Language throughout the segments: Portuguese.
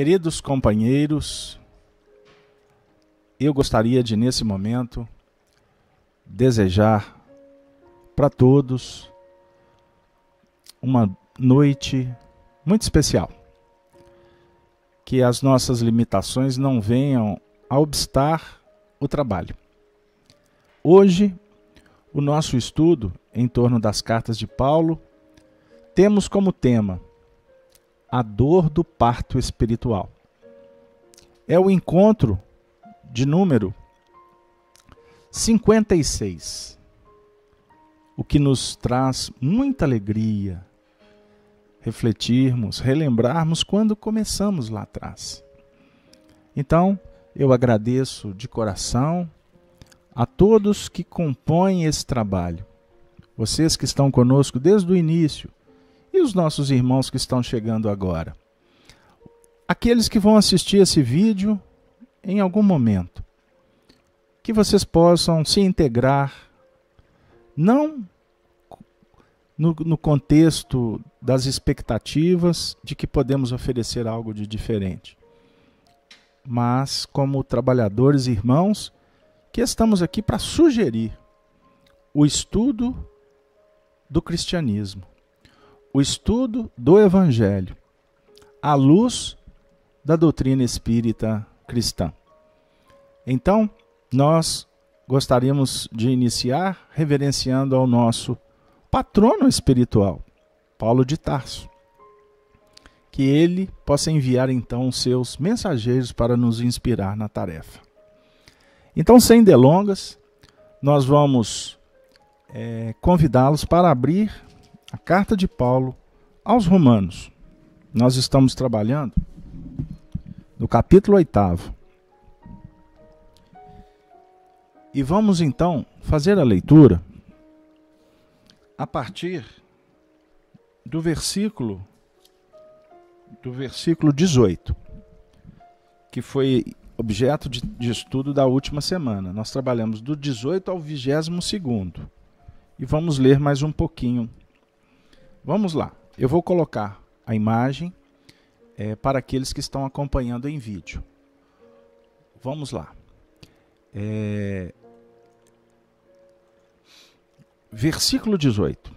Queridos companheiros, eu gostaria de, nesse momento, desejar para todos uma noite muito especial. Que as nossas limitações não venham a obstar o trabalho. Hoje, o nosso estudo em torno das cartas de Paulo, temos como tema a dor do parto espiritual. É o encontro de número 56, o que nos traz muita alegria refletirmos, relembrarmos quando começamos lá atrás. Então, eu agradeço de coração a todos que compõem esse trabalho, vocês que estão conosco desde o início, e os nossos irmãos que estão chegando agora? Aqueles que vão assistir esse vídeo em algum momento, que vocês possam se integrar, não no, no contexto das expectativas de que podemos oferecer algo de diferente, mas como trabalhadores e irmãos que estamos aqui para sugerir o estudo do cristianismo o estudo do Evangelho à luz da doutrina espírita cristã. Então, nós gostaríamos de iniciar reverenciando ao nosso patrono espiritual, Paulo de Tarso. Que ele possa enviar então seus mensageiros para nos inspirar na tarefa. Então, sem delongas, nós vamos é, convidá-los para abrir a carta de Paulo aos Romanos. Nós estamos trabalhando no capítulo 8. E vamos então fazer a leitura a partir do versículo do versículo 18, que foi objeto de, de estudo da última semana. Nós trabalhamos do 18 ao 22 segundo e vamos ler mais um pouquinho Vamos lá. Eu vou colocar a imagem é, para aqueles que estão acompanhando em vídeo. Vamos lá. É... Versículo 18.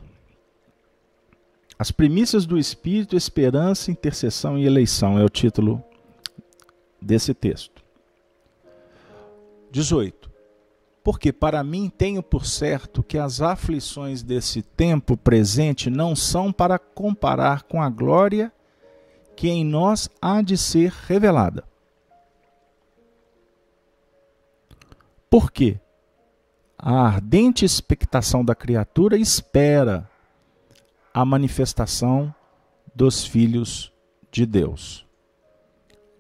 As primícias do Espírito, esperança, intercessão e eleição é o título desse texto. 18. Porque para mim tenho por certo que as aflições desse tempo presente não são para comparar com a glória que em nós há de ser revelada. porque A ardente expectação da criatura espera a manifestação dos filhos de Deus.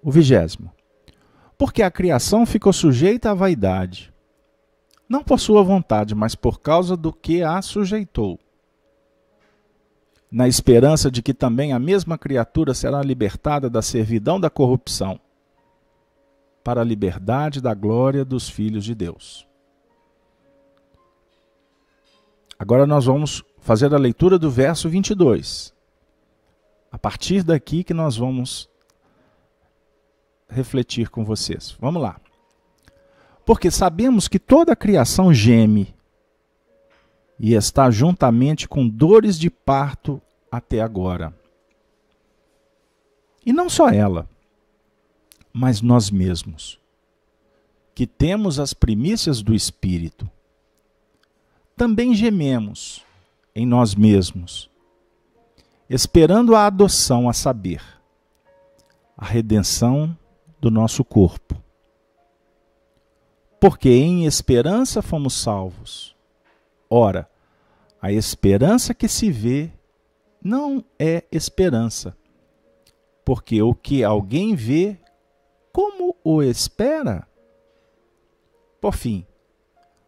O vigésimo. Porque a criação ficou sujeita à vaidade não por sua vontade, mas por causa do que a sujeitou, na esperança de que também a mesma criatura será libertada da servidão da corrupção, para a liberdade da glória dos filhos de Deus. Agora nós vamos fazer a leitura do verso 22. A partir daqui que nós vamos refletir com vocês. Vamos lá. Porque sabemos que toda a criação geme e está juntamente com dores de parto até agora. E não só ela, mas nós mesmos, que temos as primícias do Espírito, também gememos em nós mesmos, esperando a adoção a saber, a redenção do nosso corpo porque em esperança fomos salvos. Ora, a esperança que se vê não é esperança, porque o que alguém vê, como o espera? Por fim,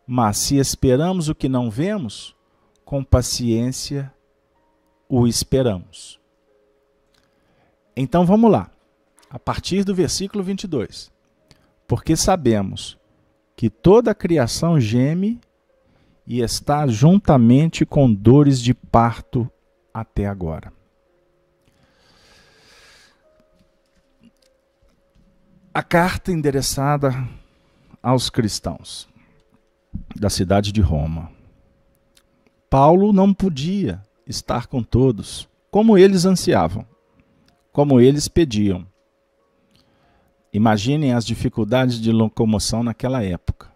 mas se esperamos o que não vemos, com paciência o esperamos. Então vamos lá, a partir do versículo 22. Porque sabemos que toda a criação geme e está juntamente com dores de parto até agora. A carta endereçada aos cristãos da cidade de Roma. Paulo não podia estar com todos, como eles ansiavam, como eles pediam. Imaginem as dificuldades de locomoção naquela época.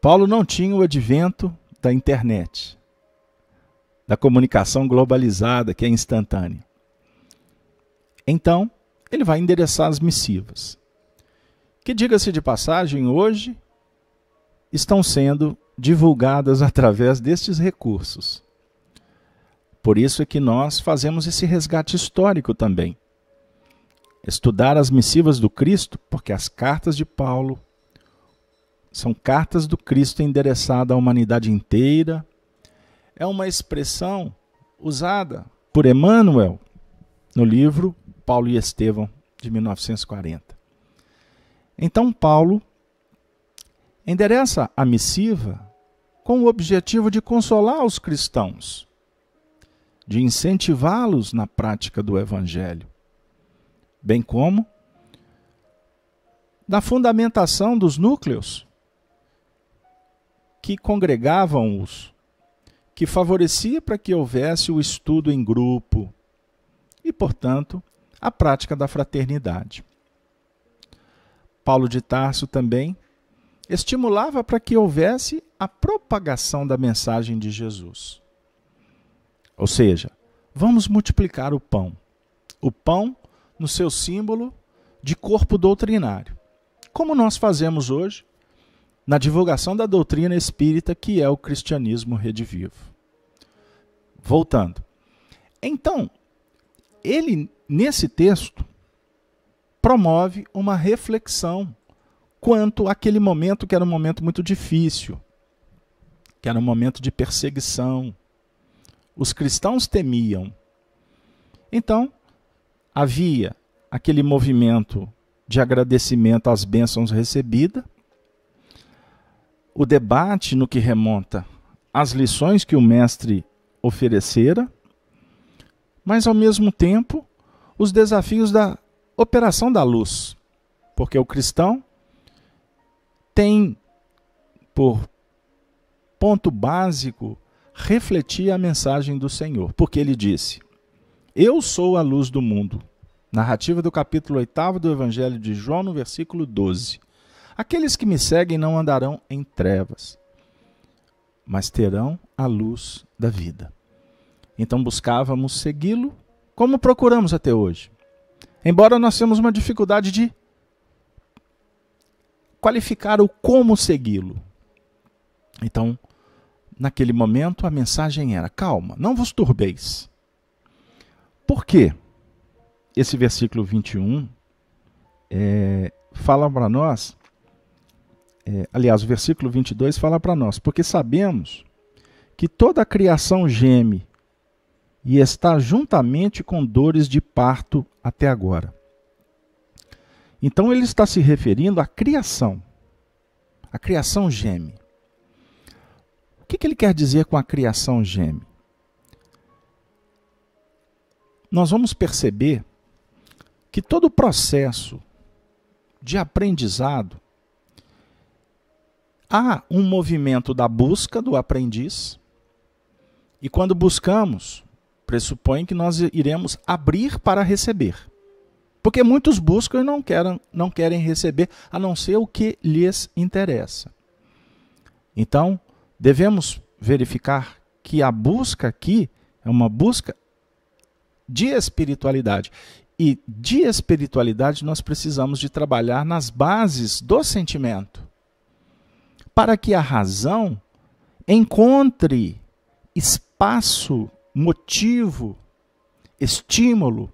Paulo não tinha o advento da internet, da comunicação globalizada, que é instantânea. Então, ele vai endereçar as missivas, que, diga-se de passagem, hoje estão sendo divulgadas através destes recursos. Por isso é que nós fazemos esse resgate histórico também estudar as missivas do Cristo, porque as cartas de Paulo são cartas do Cristo endereçadas à humanidade inteira. É uma expressão usada por Emmanuel no livro Paulo e Estevão, de 1940. Então, Paulo endereça a missiva com o objetivo de consolar os cristãos, de incentivá-los na prática do Evangelho bem como da fundamentação dos núcleos que congregavam-os, que favorecia para que houvesse o estudo em grupo e, portanto, a prática da fraternidade. Paulo de Tarso também estimulava para que houvesse a propagação da mensagem de Jesus. Ou seja, vamos multiplicar o pão. O pão no seu símbolo de corpo doutrinário. Como nós fazemos hoje na divulgação da doutrina espírita que é o cristianismo redivivo. Voltando. Então, ele nesse texto promove uma reflexão quanto àquele momento que era um momento muito difícil, que era um momento de perseguição. Os cristãos temiam. Então, havia aquele movimento de agradecimento às bênçãos recebidas, o debate no que remonta às lições que o mestre oferecera, mas ao mesmo tempo os desafios da operação da luz, porque o cristão tem por ponto básico refletir a mensagem do Senhor, porque ele disse: eu sou a luz do mundo. Narrativa do capítulo 8 do Evangelho de João, no versículo 12. Aqueles que me seguem não andarão em trevas, mas terão a luz da vida. Então buscávamos segui-lo como procuramos até hoje. Embora nós temos uma dificuldade de qualificar o como segui-lo. Então, naquele momento, a mensagem era: calma, não vos turbeis. Por quê? Esse versículo 21 é, fala para nós, é, aliás, o versículo 22 fala para nós, porque sabemos que toda a criação geme e está juntamente com dores de parto até agora. Então ele está se referindo à criação. A criação geme. O que, que ele quer dizer com a criação geme? nós vamos perceber que todo o processo de aprendizado há um movimento da busca do aprendiz. E quando buscamos, pressupõe que nós iremos abrir para receber. Porque muitos buscam e não querem, não querem receber, a não ser o que lhes interessa. Então, devemos verificar que a busca aqui é uma busca de espiritualidade. E de espiritualidade nós precisamos de trabalhar nas bases do sentimento, para que a razão encontre espaço, motivo, estímulo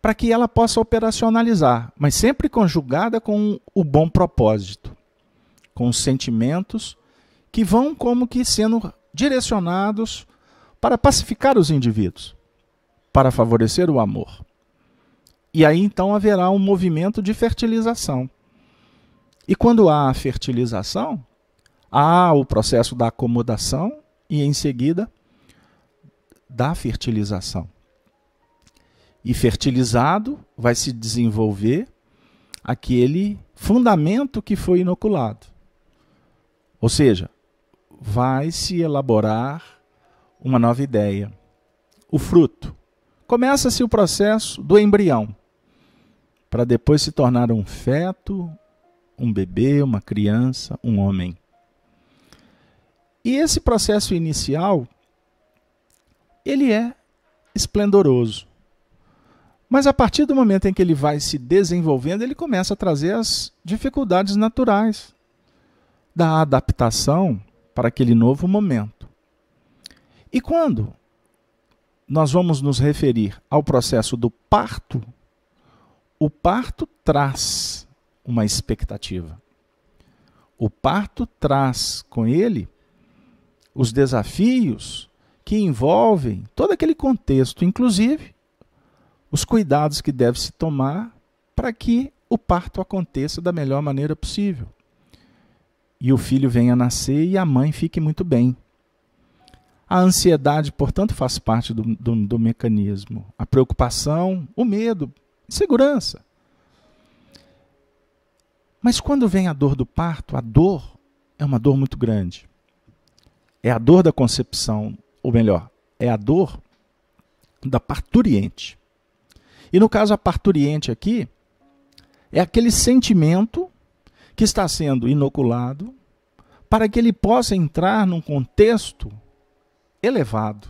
para que ela possa operacionalizar, mas sempre conjugada com o bom propósito, com os sentimentos que vão como que sendo direcionados para pacificar os indivíduos para favorecer o amor. E aí então haverá um movimento de fertilização. E quando há fertilização, há o processo da acomodação e em seguida da fertilização. E fertilizado vai se desenvolver aquele fundamento que foi inoculado. Ou seja, vai se elaborar uma nova ideia, o fruto. Começa-se o processo do embrião, para depois se tornar um feto, um bebê, uma criança, um homem. E esse processo inicial, ele é esplendoroso. Mas a partir do momento em que ele vai se desenvolvendo, ele começa a trazer as dificuldades naturais da adaptação para aquele novo momento. E quando nós vamos nos referir ao processo do parto, o parto traz uma expectativa. O parto traz com ele os desafios que envolvem todo aquele contexto, inclusive os cuidados que deve se tomar para que o parto aconteça da melhor maneira possível. E o filho venha nascer e a mãe fique muito bem. A ansiedade, portanto, faz parte do, do, do mecanismo. A preocupação, o medo, segurança. Mas quando vem a dor do parto, a dor é uma dor muito grande. É a dor da concepção, ou melhor, é a dor da parturiente. E no caso, a parturiente aqui é aquele sentimento que está sendo inoculado para que ele possa entrar num contexto elevado.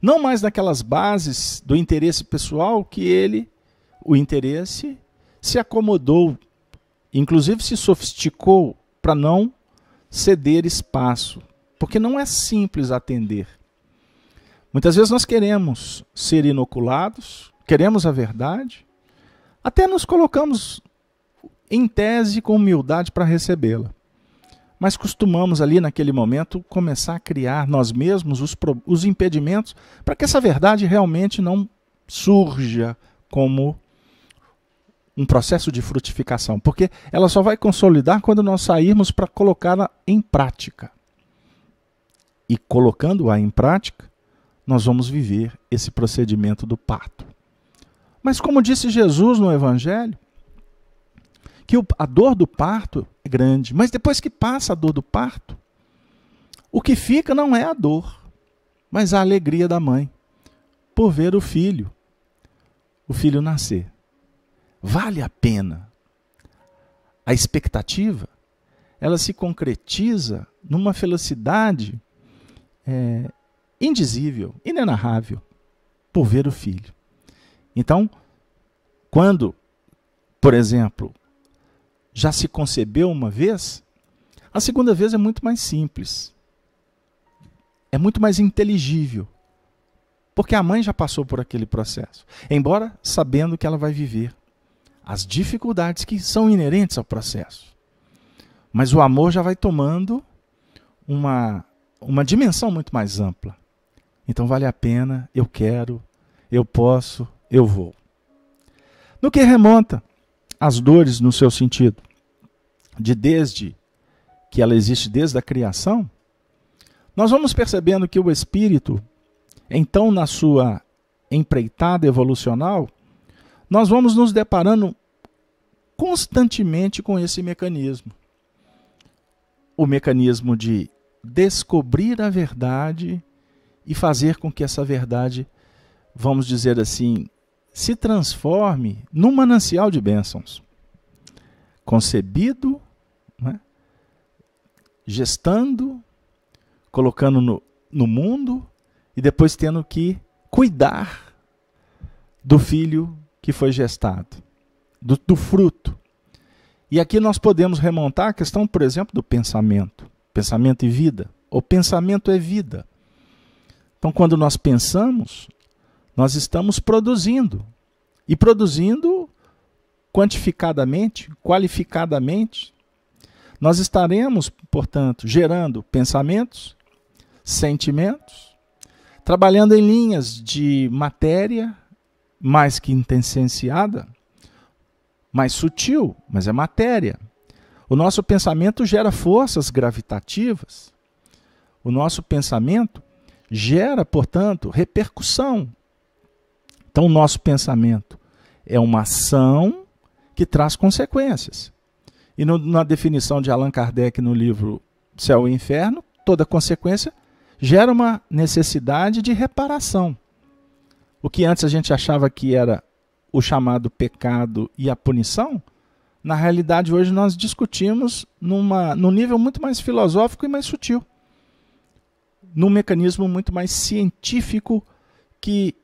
Não mais daquelas bases do interesse pessoal que ele, o interesse, se acomodou, inclusive se sofisticou para não ceder espaço, porque não é simples atender. Muitas vezes nós queremos ser inoculados, queremos a verdade, até nos colocamos em tese com humildade para recebê-la mas costumamos ali naquele momento começar a criar nós mesmos os, os impedimentos para que essa verdade realmente não surja como um processo de frutificação, porque ela só vai consolidar quando nós sairmos para colocá-la em prática. E colocando-a em prática, nós vamos viver esse procedimento do parto. Mas, como disse Jesus no Evangelho, que a dor do parto é grande, mas depois que passa a dor do parto, o que fica não é a dor, mas a alegria da mãe por ver o filho, o filho nascer. Vale a pena. A expectativa, ela se concretiza numa felicidade é, indizível, inenarrável, por ver o filho. Então, quando, por exemplo, já se concebeu uma vez, a segunda vez é muito mais simples. É muito mais inteligível. Porque a mãe já passou por aquele processo, embora sabendo que ela vai viver as dificuldades que são inerentes ao processo. Mas o amor já vai tomando uma, uma dimensão muito mais ampla. Então vale a pena, eu quero, eu posso, eu vou. No que remonta as dores no seu sentido de desde que ela existe desde a criação, nós vamos percebendo que o espírito, então na sua empreitada evolucional, nós vamos nos deparando constantemente com esse mecanismo. O mecanismo de descobrir a verdade e fazer com que essa verdade, vamos dizer assim, se transforme num manancial de bênçãos, concebido, né? gestando, colocando no, no mundo e depois tendo que cuidar do filho que foi gestado, do, do fruto. E aqui nós podemos remontar a questão, por exemplo, do pensamento. Pensamento e vida. O pensamento é vida. Então, quando nós pensamos, nós estamos produzindo. E produzindo quantificadamente, qualificadamente. Nós estaremos, portanto, gerando pensamentos, sentimentos, trabalhando em linhas de matéria mais que intensenciada, mais sutil, mas é matéria. O nosso pensamento gera forças gravitativas. O nosso pensamento gera, portanto, repercussão. Então, o nosso pensamento é uma ação que traz consequências. E no, na definição de Allan Kardec no livro Céu e Inferno, toda consequência gera uma necessidade de reparação. O que antes a gente achava que era o chamado pecado e a punição, na realidade hoje nós discutimos numa, num nível muito mais filosófico e mais sutil, num mecanismo muito mais científico que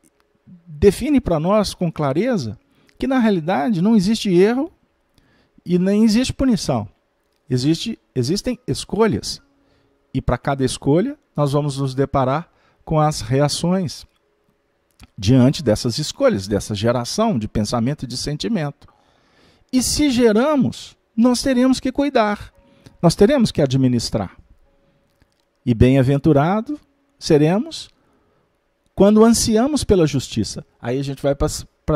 define para nós com clareza que na realidade não existe erro e nem existe punição. Existe, existem escolhas. E para cada escolha, nós vamos nos deparar com as reações diante dessas escolhas, dessa geração de pensamento e de sentimento. E se geramos, nós teremos que cuidar, nós teremos que administrar. E bem-aventurado seremos quando ansiamos pela justiça, aí a gente vai para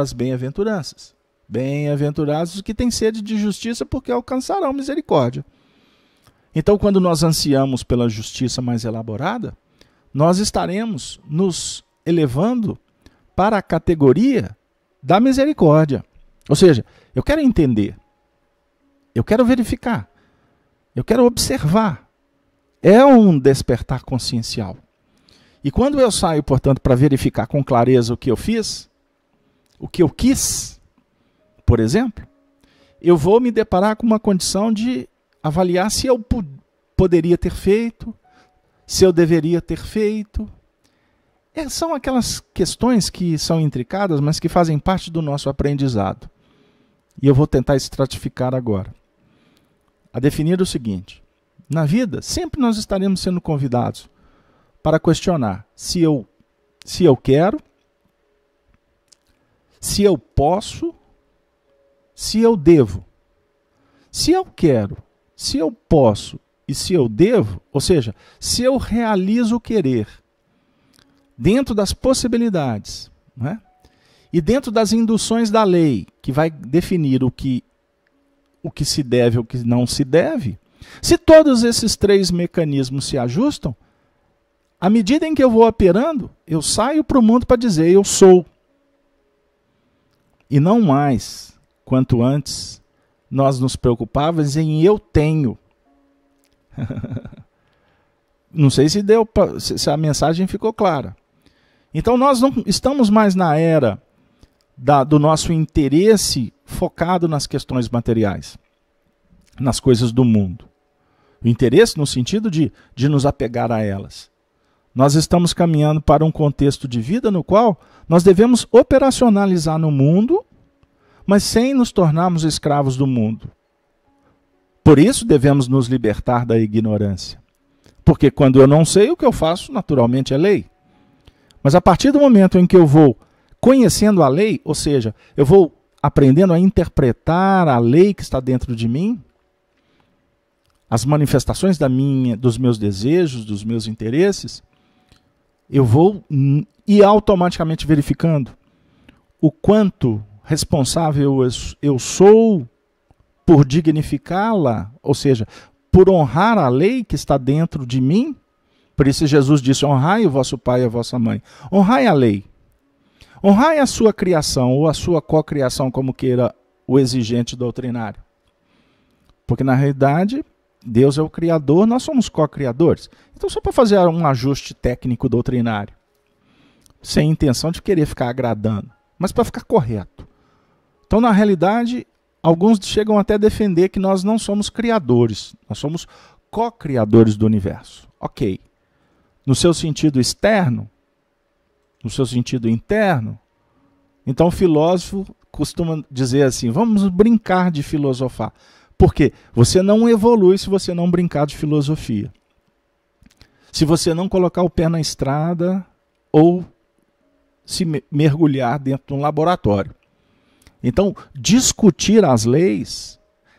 as bem-aventuranças. Bem-aventurados os que têm sede de justiça, porque alcançarão misericórdia. Então, quando nós ansiamos pela justiça mais elaborada, nós estaremos nos elevando para a categoria da misericórdia. Ou seja, eu quero entender, eu quero verificar, eu quero observar. É um despertar consciencial. E quando eu saio, portanto, para verificar com clareza o que eu fiz, o que eu quis, por exemplo, eu vou me deparar com uma condição de avaliar se eu poderia ter feito, se eu deveria ter feito. É, são aquelas questões que são intricadas, mas que fazem parte do nosso aprendizado. E eu vou tentar estratificar agora. A definir o seguinte: na vida, sempre nós estaremos sendo convidados para questionar se eu, se eu quero, se eu posso, se eu devo. Se eu quero, se eu posso e se eu devo, ou seja, se eu realizo o querer dentro das possibilidades é? e dentro das induções da lei, que vai definir o que, o que se deve e o que não se deve, se todos esses três mecanismos se ajustam, à medida em que eu vou operando, eu saio para o mundo para dizer eu sou. E não mais, quanto antes, nós nos preocupávamos em eu tenho. não sei se deu se a mensagem ficou clara. Então nós não estamos mais na era da, do nosso interesse focado nas questões materiais, nas coisas do mundo. O interesse no sentido de, de nos apegar a elas. Nós estamos caminhando para um contexto de vida no qual nós devemos operacionalizar no mundo, mas sem nos tornarmos escravos do mundo. Por isso devemos nos libertar da ignorância. Porque quando eu não sei, o que eu faço naturalmente é lei. Mas a partir do momento em que eu vou conhecendo a lei, ou seja, eu vou aprendendo a interpretar a lei que está dentro de mim, as manifestações da minha, dos meus desejos, dos meus interesses, eu vou ir automaticamente verificando o quanto responsável eu sou por dignificá-la, ou seja, por honrar a lei que está dentro de mim. Por isso Jesus disse: honrai o vosso pai e a vossa mãe. Honrai a lei. Honrai a sua criação ou a sua cocriação, como queira o exigente doutrinário. Porque na realidade, Deus é o criador, nós somos co-criadores. Então, só para fazer um ajuste técnico doutrinário, sem intenção de querer ficar agradando, mas para ficar correto. Então, na realidade, alguns chegam até a defender que nós não somos criadores, nós somos co-criadores do universo. Ok. No seu sentido externo, no seu sentido interno, então o filósofo costuma dizer assim: vamos brincar de filosofar. Porque você não evolui se você não brincar de filosofia. Se você não colocar o pé na estrada ou se mergulhar dentro de um laboratório. Então, discutir as leis,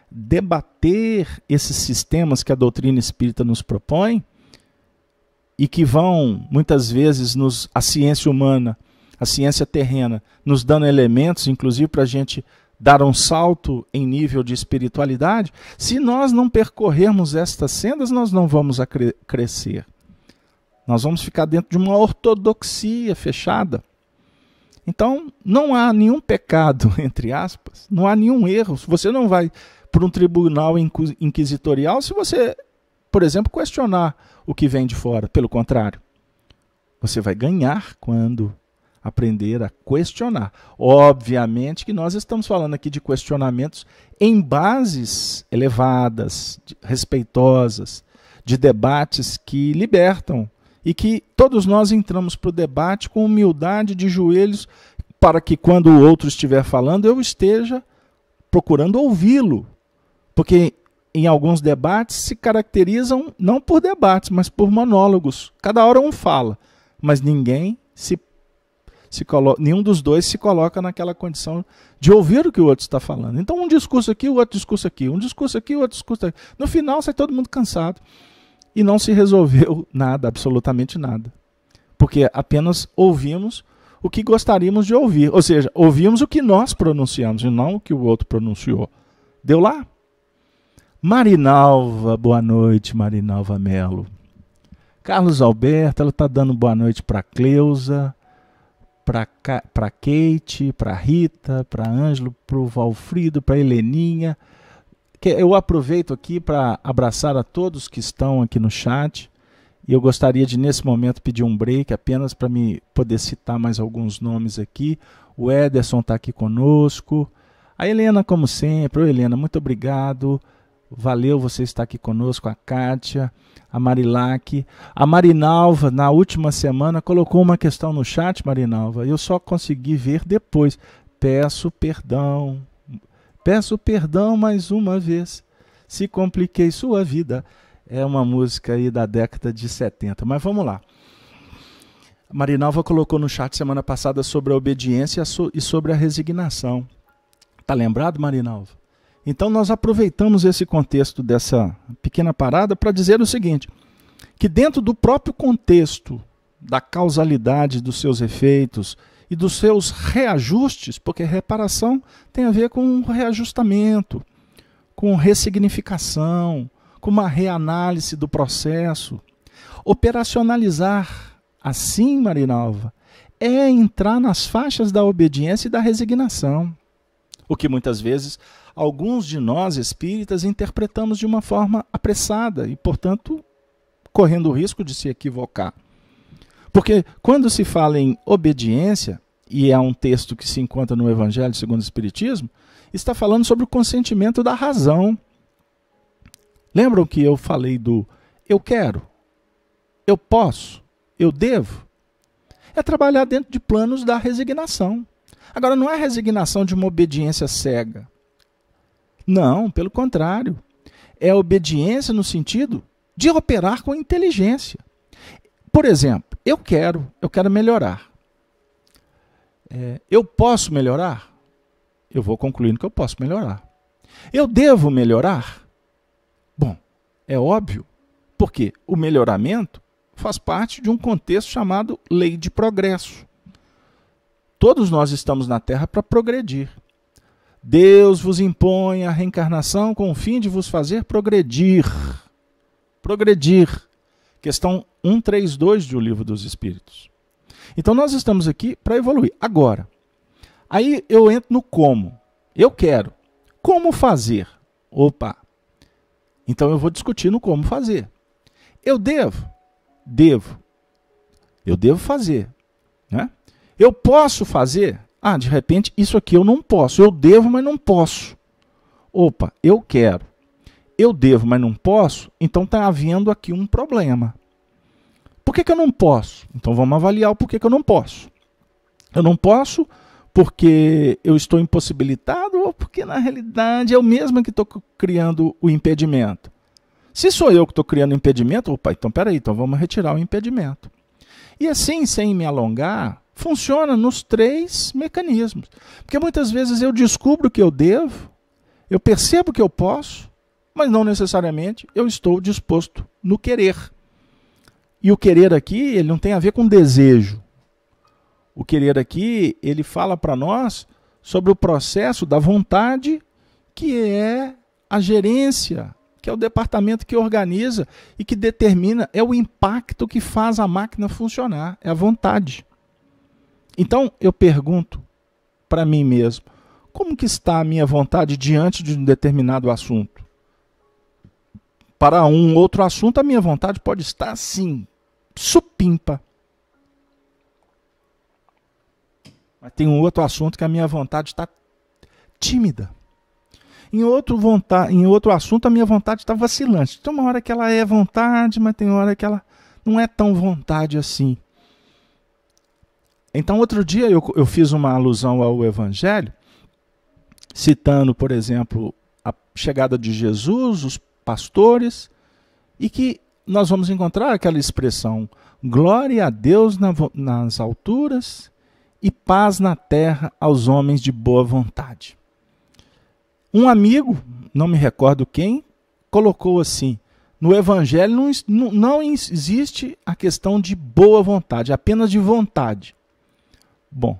debater esses sistemas que a doutrina espírita nos propõe e que vão, muitas vezes, nos, a ciência humana, a ciência terrena, nos dando elementos, inclusive, para a gente dar um salto em nível de espiritualidade, se nós não percorrermos estas sendas, nós não vamos cre crescer. Nós vamos ficar dentro de uma ortodoxia fechada. Então, não há nenhum pecado, entre aspas, não há nenhum erro. Você não vai para um tribunal inquisitorial se você, por exemplo, questionar o que vem de fora. Pelo contrário, você vai ganhar quando aprender a questionar. Obviamente que nós estamos falando aqui de questionamentos em bases elevadas, respeitosas, de debates que libertam e que todos nós entramos para o debate com humildade de joelhos para que quando o outro estiver falando eu esteja procurando ouvi-lo. Porque em alguns debates se caracterizam não por debates, mas por monólogos. Cada hora um fala, mas ninguém se se colo... nenhum dos dois se coloca naquela condição de ouvir o que o outro está falando. Então, um discurso aqui, o outro discurso aqui, um discurso aqui, o outro discurso aqui. No final, sai todo mundo cansado. E não se resolveu nada, absolutamente nada. Porque apenas ouvimos o que gostaríamos de ouvir. Ou seja, ouvimos o que nós pronunciamos e não o que o outro pronunciou. Deu lá? Marinalva, boa noite, Marinalva Melo. Carlos Alberto, ela está dando boa noite para Cleusa para para Kate, para Rita, para Ângelo, para o Valfrido, para Heleninha. Que eu aproveito aqui para abraçar a todos que estão aqui no chat. E eu gostaria de, nesse momento, pedir um break apenas para me poder citar mais alguns nomes aqui. O Ederson está aqui conosco. A Helena, como sempre. Ô, Helena, muito obrigado. Valeu você estar aqui conosco, a Kátia, a Marilac. A Marinalva, na última semana, colocou uma questão no chat, Marinalva. Eu só consegui ver depois. Peço perdão. Peço perdão mais uma vez. Se compliquei sua vida. É uma música aí da década de 70. Mas vamos lá. A Marinalva colocou no chat semana passada sobre a obediência e sobre a resignação. Tá lembrado, Marinalva? Então, nós aproveitamos esse contexto dessa pequena parada para dizer o seguinte: que dentro do próprio contexto da causalidade dos seus efeitos e dos seus reajustes, porque reparação tem a ver com um reajustamento, com ressignificação, com uma reanálise do processo. Operacionalizar assim, Marinalva, é entrar nas faixas da obediência e da resignação, o que muitas vezes alguns de nós espíritas interpretamos de uma forma apressada e, portanto, correndo o risco de se equivocar. Porque quando se fala em obediência, e é um texto que se encontra no Evangelho segundo o Espiritismo, está falando sobre o consentimento da razão. Lembram que eu falei do eu quero, eu posso, eu devo? É trabalhar dentro de planos da resignação. Agora, não é resignação de uma obediência cega. Não, pelo contrário. É obediência no sentido de operar com inteligência. Por exemplo, eu quero, eu quero melhorar. É, eu posso melhorar? Eu vou concluindo que eu posso melhorar. Eu devo melhorar? Bom, é óbvio, porque o melhoramento faz parte de um contexto chamado lei de progresso. Todos nós estamos na Terra para progredir. Deus vos impõe a reencarnação com o fim de vos fazer progredir. Progredir. Questão 132 do Livro dos Espíritos. Então nós estamos aqui para evoluir. Agora, aí eu entro no como. Eu quero. Como fazer? Opa! Então eu vou discutir no como fazer. Eu devo? Devo. Eu devo fazer. Né? Eu posso fazer? Ah, de repente, isso aqui eu não posso. Eu devo, mas não posso. Opa, eu quero. Eu devo, mas não posso. Então está havendo aqui um problema. Por que, que eu não posso? Então vamos avaliar o porquê que eu não posso. Eu não posso porque eu estou impossibilitado ou porque na realidade é eu mesmo que estou criando o impedimento. Se sou eu que estou criando o impedimento, opa, então peraí, então vamos retirar o impedimento. E assim, sem me alongar, Funciona nos três mecanismos. Porque muitas vezes eu descubro que eu devo, eu percebo que eu posso, mas não necessariamente eu estou disposto no querer. E o querer aqui, ele não tem a ver com desejo. O querer aqui, ele fala para nós sobre o processo da vontade, que é a gerência, que é o departamento que organiza e que determina, é o impacto que faz a máquina funcionar, é a vontade. Então eu pergunto para mim mesmo, como que está a minha vontade diante de um determinado assunto? Para um outro assunto, a minha vontade pode estar assim, supimpa. Mas tem um outro assunto que a minha vontade está tímida. Em outro, vontade, em outro assunto, a minha vontade está vacilante. Tem uma hora que ela é vontade, mas tem hora que ela não é tão vontade assim. Então, outro dia eu, eu fiz uma alusão ao Evangelho, citando, por exemplo, a chegada de Jesus, os pastores, e que nós vamos encontrar aquela expressão: glória a Deus nas alturas e paz na terra aos homens de boa vontade. Um amigo, não me recordo quem, colocou assim: no Evangelho não, não existe a questão de boa vontade, apenas de vontade. Bom,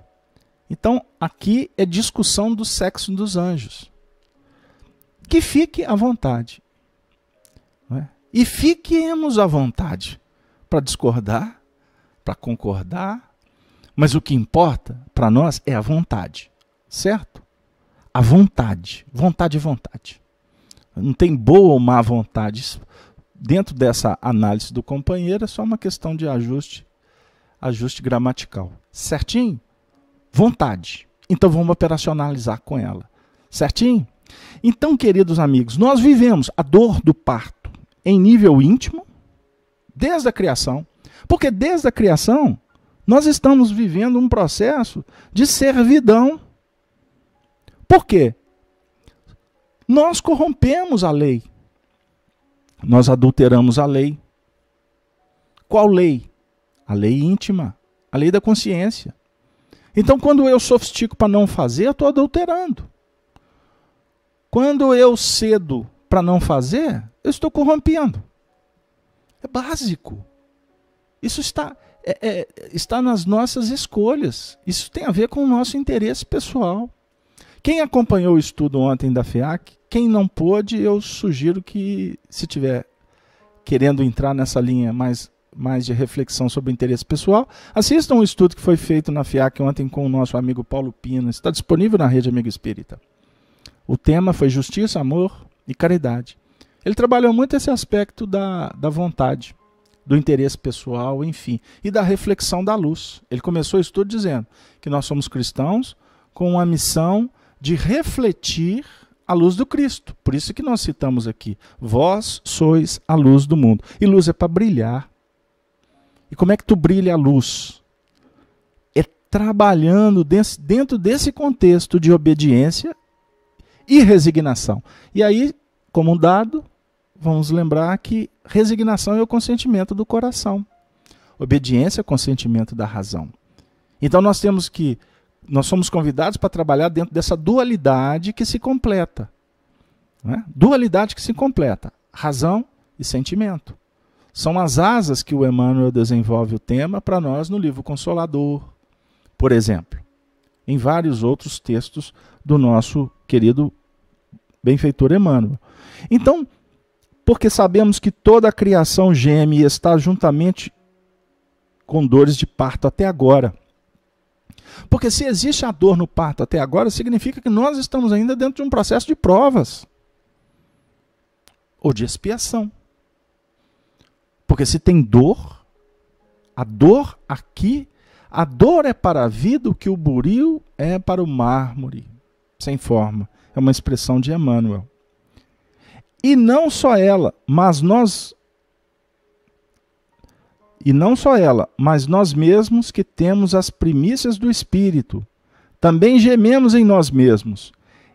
então aqui é discussão do sexo dos anjos. Que fique à vontade. É? E fiquemos à vontade para discordar, para concordar, mas o que importa para nós é a vontade, certo? A vontade, vontade é vontade. Não tem boa ou má vontade. Dentro dessa análise do companheiro, é só uma questão de ajuste ajuste gramatical. Certinho? Vontade. Então vamos operacionalizar com ela. Certinho? Então, queridos amigos, nós vivemos a dor do parto em nível íntimo, desde a criação, porque desde a criação nós estamos vivendo um processo de servidão. Por quê? Nós corrompemos a lei. Nós adulteramos a lei. Qual lei? a lei íntima, a lei da consciência. Então, quando eu sofistico para não fazer, eu estou adulterando. Quando eu cedo para não fazer, eu estou corrompendo. É básico. Isso está, é, é, está nas nossas escolhas. Isso tem a ver com o nosso interesse pessoal. Quem acompanhou o estudo ontem da FEAC, quem não pôde, eu sugiro que, se tiver querendo entrar nessa linha mais mais de reflexão sobre interesse pessoal, assista um estudo que foi feito na FIAC ontem com o nosso amigo Paulo Pina. Está disponível na rede Amigo Espírita. O tema foi Justiça, Amor e Caridade. Ele trabalhou muito esse aspecto da, da vontade, do interesse pessoal, enfim, e da reflexão da luz. Ele começou o estudo dizendo que nós somos cristãos com a missão de refletir a luz do Cristo. Por isso que nós citamos aqui: vós sois a luz do mundo. E luz é para brilhar, e como é que tu brilha a luz? É trabalhando dentro desse contexto de obediência e resignação. E aí, como um dado, vamos lembrar que resignação é o consentimento do coração. Obediência é o consentimento da razão. Então nós temos que nós somos convidados para trabalhar dentro dessa dualidade que se completa. Né? Dualidade que se completa: razão e sentimento. São as asas que o Emmanuel desenvolve o tema para nós no livro Consolador, por exemplo, em vários outros textos do nosso querido benfeitor Emmanuel. Então, porque sabemos que toda a criação geme e está juntamente com dores de parto até agora. Porque se existe a dor no parto até agora, significa que nós estamos ainda dentro de um processo de provas ou de expiação. Porque se tem dor, a dor aqui, a dor é para a vida o que o buril é para o mármore, sem forma. É uma expressão de Emmanuel. E não só ela, mas nós e não só ela, mas nós mesmos que temos as primícias do Espírito, também gememos em nós mesmos,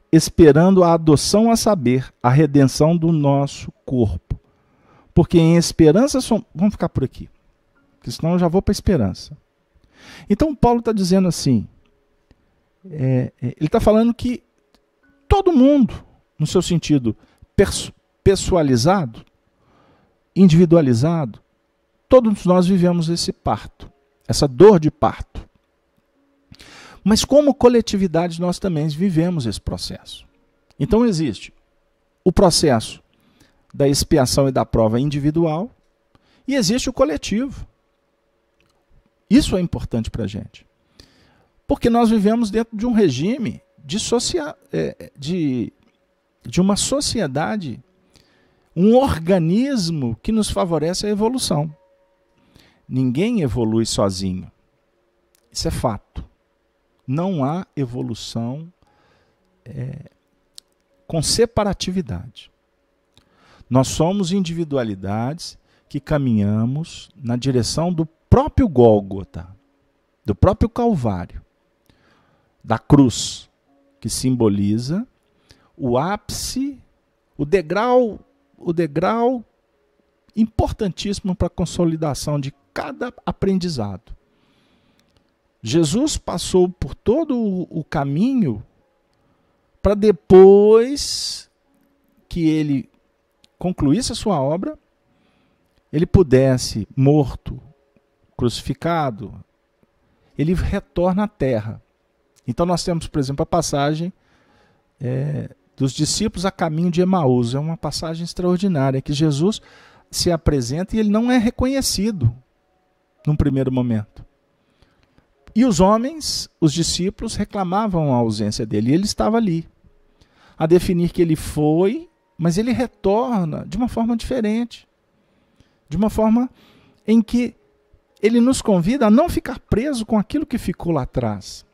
esperando a adoção a saber, a redenção do nosso corpo. Porque em esperança somos. Vamos ficar por aqui. Porque senão eu já vou para a esperança. Então Paulo está dizendo assim. É, é ele está falando que todo mundo, no seu sentido pessoalizado, individualizado, todos nós vivemos esse parto, essa dor de parto. Mas como coletividade nós também vivemos esse processo. Então existe o processo da expiação e da prova individual, e existe o coletivo. Isso é importante para a gente. Porque nós vivemos dentro de um regime de, socia é, de, de uma sociedade, um organismo que nos favorece a evolução. Ninguém evolui sozinho. Isso é fato. Não há evolução é, com separatividade. Nós somos individualidades que caminhamos na direção do próprio Gólgota, do próprio Calvário, da cruz, que simboliza o ápice, o degrau, o degrau importantíssimo para a consolidação de cada aprendizado. Jesus passou por todo o caminho para depois que ele concluísse a sua obra, ele pudesse, morto, crucificado, ele retorna à terra. Então nós temos, por exemplo, a passagem é, dos discípulos a caminho de Emaús. É uma passagem extraordinária que Jesus se apresenta e ele não é reconhecido num primeiro momento. E os homens, os discípulos, reclamavam a ausência dele, e ele estava ali. A definir que ele foi mas ele retorna de uma forma diferente. De uma forma em que ele nos convida a não ficar preso com aquilo que ficou lá atrás.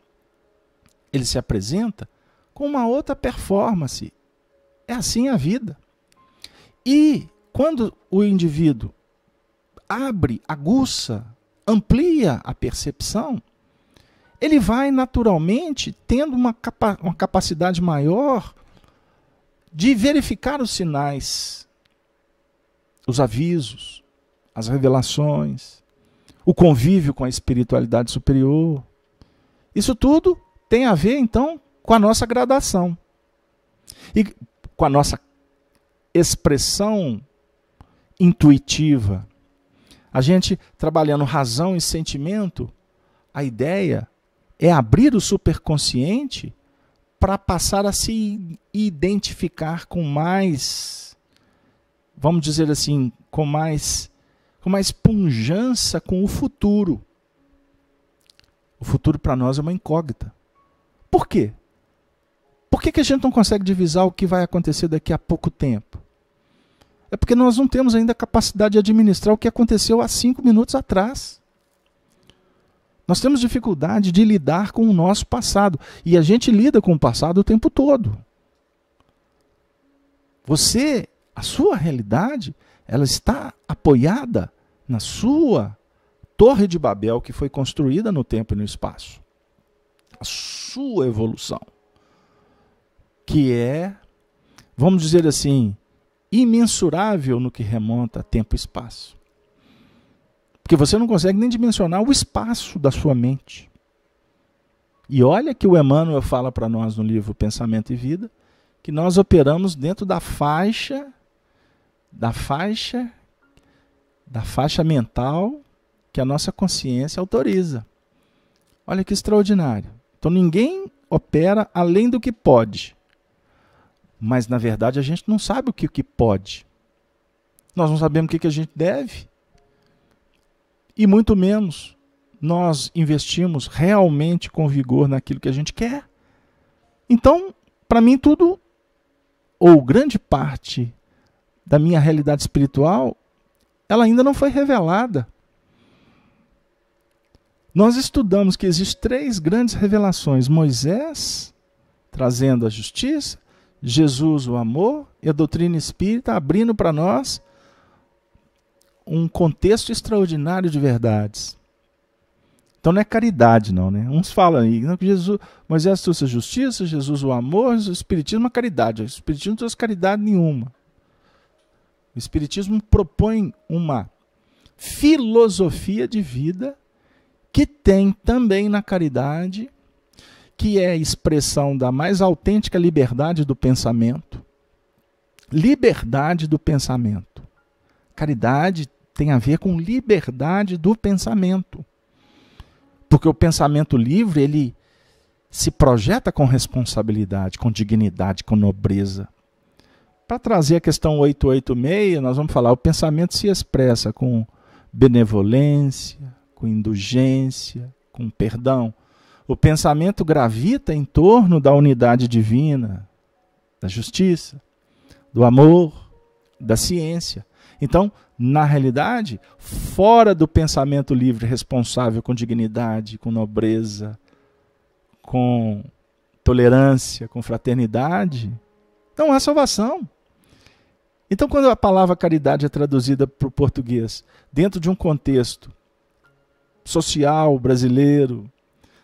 Ele se apresenta com uma outra performance. É assim a vida. E quando o indivíduo abre, aguça, amplia a percepção, ele vai naturalmente tendo uma, capa uma capacidade maior de verificar os sinais, os avisos, as revelações, o convívio com a espiritualidade superior. Isso tudo tem a ver, então, com a nossa gradação e com a nossa expressão intuitiva. A gente trabalhando razão e sentimento, a ideia é abrir o superconsciente para passar a se identificar com mais, vamos dizer assim, com mais, com mais punjança com o futuro. O futuro para nós é uma incógnita. Por quê? Por que, que a gente não consegue divisar o que vai acontecer daqui a pouco tempo? É porque nós não temos ainda capacidade de administrar o que aconteceu há cinco minutos atrás. Nós temos dificuldade de lidar com o nosso passado. E a gente lida com o passado o tempo todo. Você, a sua realidade, ela está apoiada na sua Torre de Babel que foi construída no tempo e no espaço. A sua evolução, que é, vamos dizer assim, imensurável no que remonta a tempo e espaço. Porque você não consegue nem dimensionar o espaço da sua mente. E olha que o Emmanuel fala para nós no livro Pensamento e Vida, que nós operamos dentro da faixa da faixa da faixa mental que a nossa consciência autoriza. Olha que extraordinário. Então ninguém opera além do que pode. Mas na verdade a gente não sabe o que, que pode. Nós não sabemos o que, que a gente deve e muito menos nós investimos realmente com vigor naquilo que a gente quer. Então, para mim, tudo, ou grande parte da minha realidade espiritual, ela ainda não foi revelada. Nós estudamos que existem três grandes revelações: Moisés, trazendo a justiça, Jesus, o amor, e a doutrina espírita abrindo para nós um contexto extraordinário de verdades. Então não é caridade, não, né? Uns falam aí, não, que Jesus, Moisés trouxe a justiça, Jesus o amor, o Espiritismo a caridade. O Espiritismo não trouxe caridade nenhuma. O Espiritismo propõe uma filosofia de vida que tem também na caridade, que é expressão da mais autêntica liberdade do pensamento. Liberdade do pensamento. Caridade tem a ver com liberdade do pensamento. Porque o pensamento livre, ele se projeta com responsabilidade, com dignidade, com nobreza. Para trazer a questão 886, nós vamos falar: o pensamento se expressa com benevolência, com indulgência, com perdão. O pensamento gravita em torno da unidade divina, da justiça, do amor, da ciência. Então, na realidade, fora do pensamento livre, responsável com dignidade, com nobreza, com tolerância, com fraternidade, não há salvação. Então, quando a palavra caridade é traduzida para o português, dentro de um contexto social brasileiro,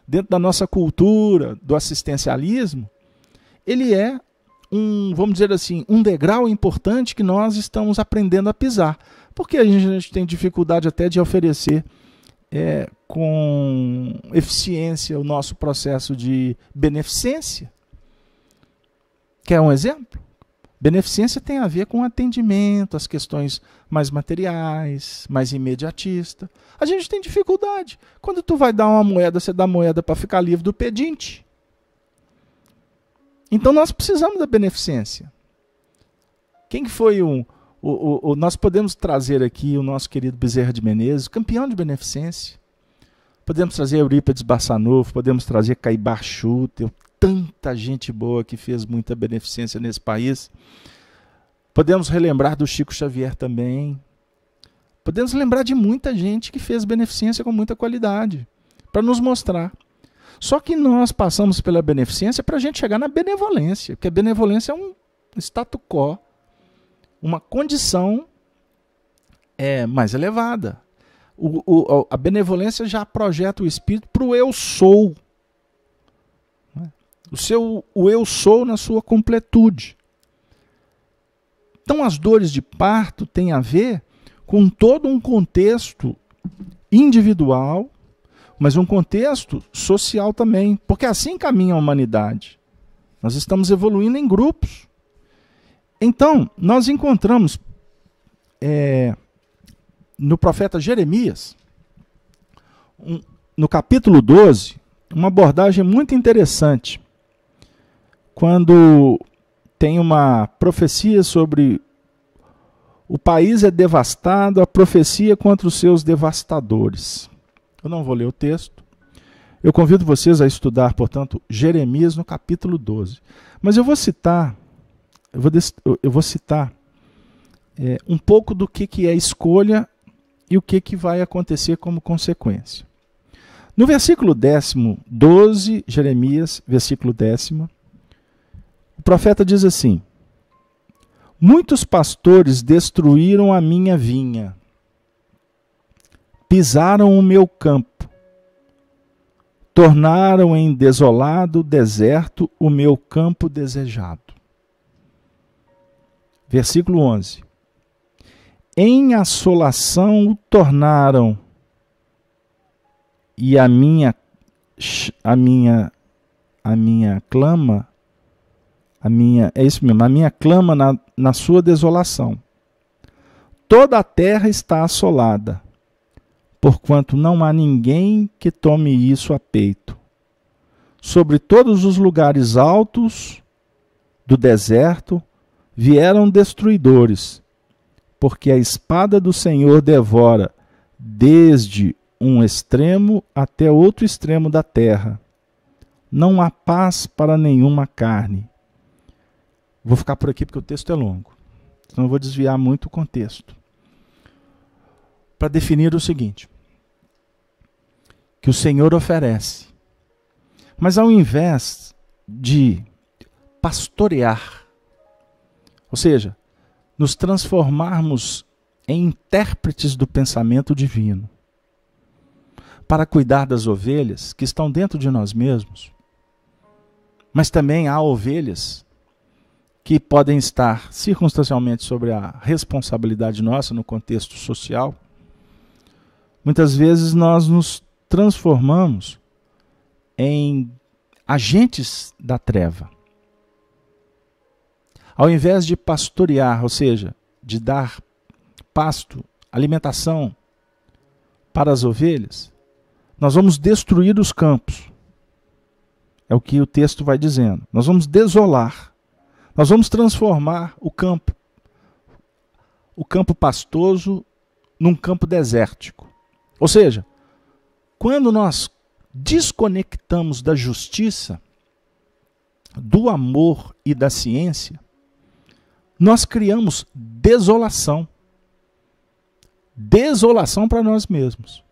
dentro da nossa cultura do assistencialismo, ele é um, vamos dizer assim, um degrau importante que nós estamos aprendendo a pisar. Porque a gente, a gente tem dificuldade até de oferecer é, com eficiência o nosso processo de beneficência. Quer um exemplo? Beneficência tem a ver com atendimento, as questões mais materiais, mais imediatista. A gente tem dificuldade. Quando tu vai dar uma moeda, você dá moeda para ficar livre do pedinte. Então nós precisamos da beneficência. Quem foi o, o, o, o, Nós podemos trazer aqui o nosso querido Bezerra de Menezes, campeão de beneficência. Podemos trazer Eurípides Barçanufo, podemos trazer Caibar Schutter, tanta gente boa que fez muita beneficência nesse país. Podemos relembrar do Chico Xavier também. Podemos lembrar de muita gente que fez beneficência com muita qualidade, para nos mostrar só que nós passamos pela beneficência para a gente chegar na benevolência, porque a benevolência é um status quo, uma condição é, mais elevada. O, o, a benevolência já projeta o espírito para o eu sou. Né? O seu o eu sou na sua completude. Então as dores de parto têm a ver com todo um contexto individual mas um contexto social também, porque é assim caminha a humanidade. Nós estamos evoluindo em grupos. Então, nós encontramos é, no profeta Jeremias, um, no capítulo 12, uma abordagem muito interessante. Quando tem uma profecia sobre o país é devastado, a profecia é contra os seus devastadores. Eu não vou ler o texto. Eu convido vocês a estudar, portanto, Jeremias no capítulo 12. Mas eu vou citar, eu vou, eu vou citar é, um pouco do que, que é escolha e o que, que vai acontecer como consequência. No versículo décimo, 12, Jeremias, versículo décimo, o profeta diz assim: Muitos pastores destruíram a minha vinha, pisaram o meu campo, tornaram em desolado deserto o meu campo desejado. Versículo 11: Em assolação o tornaram, e a minha a minha a minha clama a minha é isso mesmo, a minha clama na, na sua desolação. Toda a terra está assolada porquanto não há ninguém que tome isso a peito. Sobre todos os lugares altos do deserto vieram destruidores, porque a espada do Senhor devora desde um extremo até outro extremo da terra. Não há paz para nenhuma carne. Vou ficar por aqui porque o texto é longo. Então eu vou desviar muito o contexto. Para definir o seguinte: que o Senhor oferece. Mas ao invés de pastorear, ou seja, nos transformarmos em intérpretes do pensamento divino, para cuidar das ovelhas que estão dentro de nós mesmos, mas também há ovelhas que podem estar circunstancialmente sobre a responsabilidade nossa no contexto social. Muitas vezes nós nos transformamos em agentes da treva. Ao invés de pastorear, ou seja, de dar pasto, alimentação para as ovelhas, nós vamos destruir os campos. É o que o texto vai dizendo. Nós vamos desolar. Nós vamos transformar o campo, o campo pastoso, num campo desértico. Ou seja, quando nós desconectamos da justiça, do amor e da ciência, nós criamos desolação. Desolação para nós mesmos.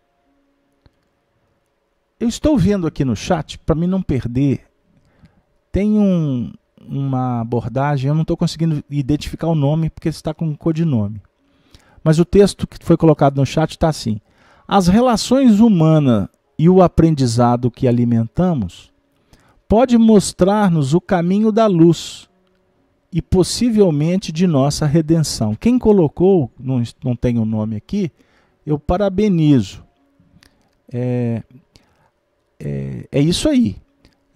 Eu estou vendo aqui no chat, para mim não perder, tem um, uma abordagem, eu não estou conseguindo identificar o nome porque está com um codinome. Mas o texto que foi colocado no chat está assim: as relações humanas e o aprendizado que alimentamos pode mostrar-nos o caminho da luz e possivelmente de nossa redenção. Quem colocou, não, não tem o um nome aqui, eu parabenizo. É, é, é, isso aí.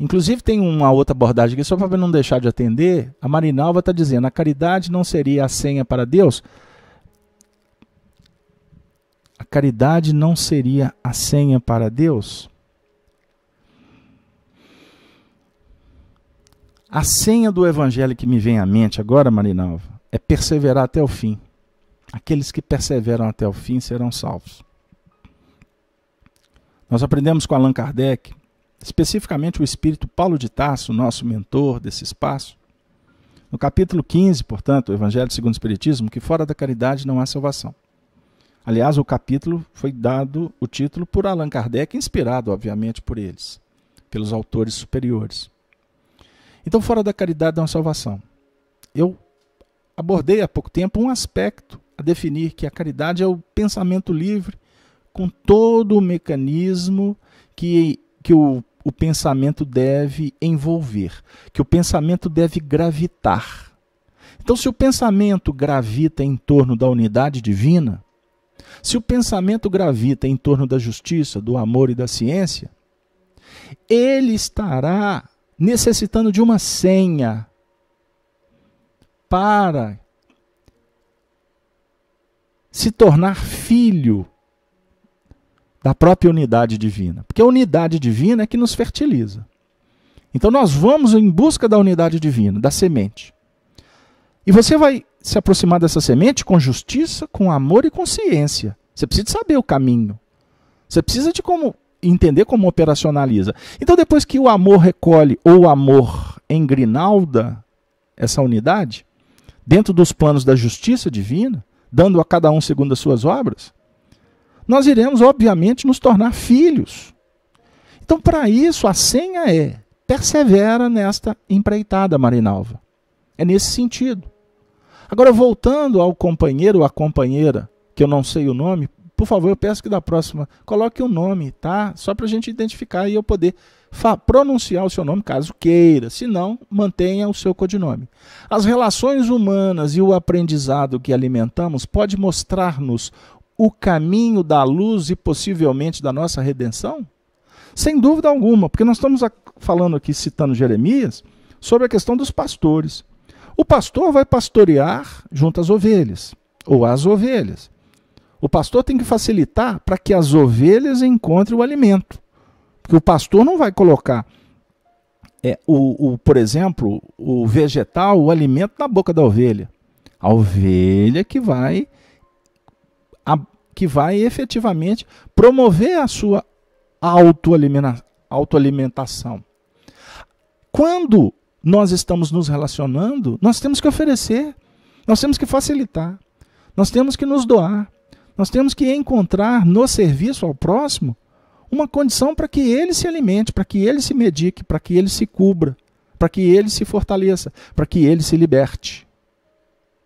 Inclusive tem uma outra abordagem aqui, só para não deixar de atender, a Marinalva está dizendo, a caridade não seria a senha para Deus? caridade não seria a senha para Deus? A senha do evangelho que me vem à mente agora, Marinalva, é perseverar até o fim. Aqueles que perseveram até o fim serão salvos. Nós aprendemos com Allan Kardec, especificamente o espírito Paulo de Tarso, nosso mentor desse espaço, no capítulo 15, portanto, o Evangelho segundo o Espiritismo, que fora da caridade não há salvação. Aliás, o capítulo foi dado o título por Allan Kardec, inspirado, obviamente, por eles, pelos autores superiores. Então, fora da caridade não há salvação. Eu abordei há pouco tempo um aspecto a definir que a caridade é o pensamento livre com todo o mecanismo que, que o, o pensamento deve envolver, que o pensamento deve gravitar. Então, se o pensamento gravita em torno da unidade divina, se o pensamento gravita em torno da justiça, do amor e da ciência, ele estará necessitando de uma senha para se tornar filho da própria unidade divina. Porque a unidade divina é que nos fertiliza. Então nós vamos em busca da unidade divina, da semente. E você vai se aproximar dessa semente com justiça, com amor e consciência. Você precisa saber o caminho. Você precisa de como entender como operacionaliza. Então, depois que o amor recolhe ou o amor engrinalda essa unidade, dentro dos planos da justiça divina, dando a cada um segundo as suas obras, nós iremos, obviamente, nos tornar filhos. Então, para isso, a senha é persevera nesta empreitada, Marinalva. É nesse sentido. Agora, voltando ao companheiro ou à companheira, que eu não sei o nome, por favor, eu peço que da próxima coloque o um nome, tá? Só para a gente identificar e eu poder pronunciar o seu nome caso queira. Se não, mantenha o seu codinome. As relações humanas e o aprendizado que alimentamos pode mostrar-nos o caminho da luz e possivelmente da nossa redenção? Sem dúvida alguma, porque nós estamos falando aqui, citando Jeremias, sobre a questão dos pastores. O pastor vai pastorear junto às ovelhas, ou às ovelhas. O pastor tem que facilitar para que as ovelhas encontrem o alimento. Porque o pastor não vai colocar, é, o, o, por exemplo, o vegetal, o alimento na boca da ovelha. A ovelha que vai, a, que vai efetivamente promover a sua autoalimentação. Auto Quando nós estamos nos relacionando, nós temos que oferecer, nós temos que facilitar, nós temos que nos doar, nós temos que encontrar no serviço ao próximo uma condição para que ele se alimente, para que ele se medique, para que ele se cubra, para que ele se fortaleça, para que ele se liberte,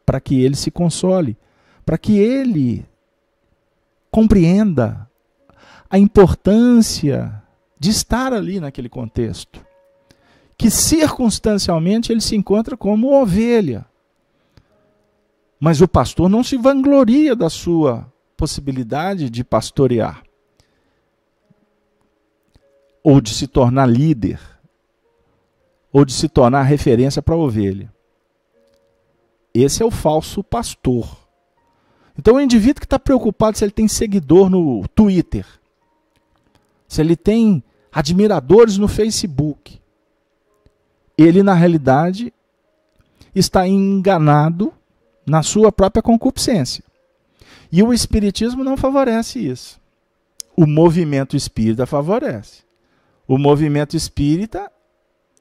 para que ele se console, para que ele compreenda a importância de estar ali naquele contexto que circunstancialmente ele se encontra como ovelha. Mas o pastor não se vangloria da sua possibilidade de pastorear ou de se tornar líder ou de se tornar referência para a ovelha. Esse é o falso pastor. Então, o indivíduo que está preocupado se ele tem seguidor no Twitter, se ele tem admiradores no Facebook, ele na realidade está enganado na sua própria concupiscência. E o espiritismo não favorece isso. O movimento espírita favorece. O movimento espírita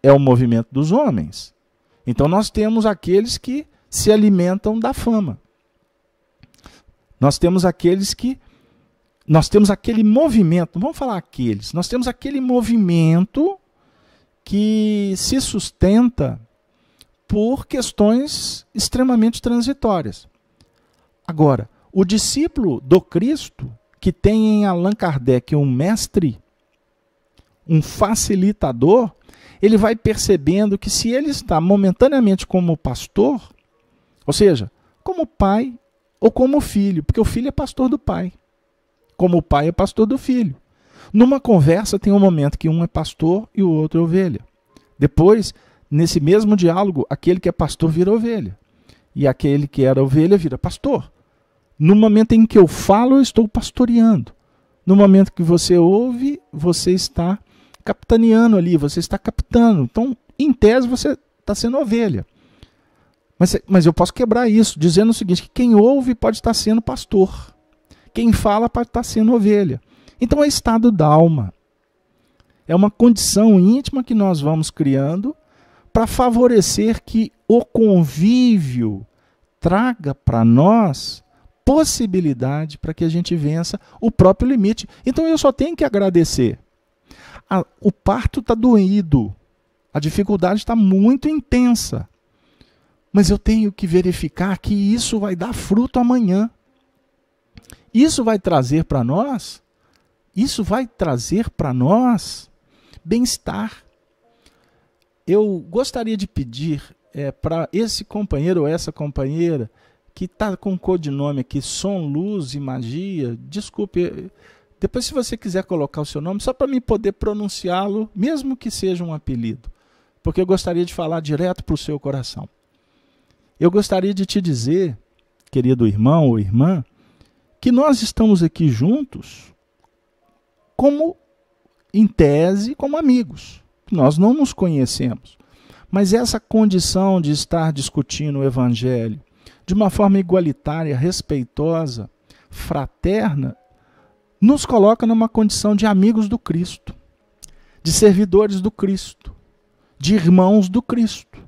é o movimento dos homens. Então nós temos aqueles que se alimentam da fama. Nós temos aqueles que nós temos aquele movimento, vamos falar aqueles, nós temos aquele movimento que se sustenta por questões extremamente transitórias. Agora, o discípulo do Cristo, que tem em Allan Kardec um mestre, um facilitador, ele vai percebendo que se ele está momentaneamente como pastor, ou seja, como pai ou como filho, porque o filho é pastor do pai, como o pai é pastor do filho. Numa conversa, tem um momento que um é pastor e o outro é ovelha. Depois, nesse mesmo diálogo, aquele que é pastor vira ovelha. E aquele que era ovelha vira pastor. No momento em que eu falo, eu estou pastoreando. No momento que você ouve, você está capitaneando ali, você está captando. Então, em tese, você está sendo ovelha. Mas, mas eu posso quebrar isso, dizendo o seguinte: que quem ouve pode estar sendo pastor. Quem fala pode estar sendo ovelha. Então é estado da alma. É uma condição íntima que nós vamos criando para favorecer que o convívio traga para nós possibilidade para que a gente vença o próprio limite. Então eu só tenho que agradecer. o parto está doído, a dificuldade está muito intensa, mas eu tenho que verificar que isso vai dar fruto amanhã. Isso vai trazer para nós isso vai trazer para nós bem-estar. Eu gostaria de pedir é, para esse companheiro ou essa companheira que está com o codinome aqui, Som, Luz e Magia, desculpe, depois se você quiser colocar o seu nome, só para mim poder pronunciá-lo, mesmo que seja um apelido, porque eu gostaria de falar direto para o seu coração. Eu gostaria de te dizer, querido irmão ou irmã, que nós estamos aqui juntos como, em tese, como amigos. Nós não nos conhecemos. Mas essa condição de estar discutindo o Evangelho de uma forma igualitária, respeitosa, fraterna, nos coloca numa condição de amigos do Cristo, de servidores do Cristo, de irmãos do Cristo.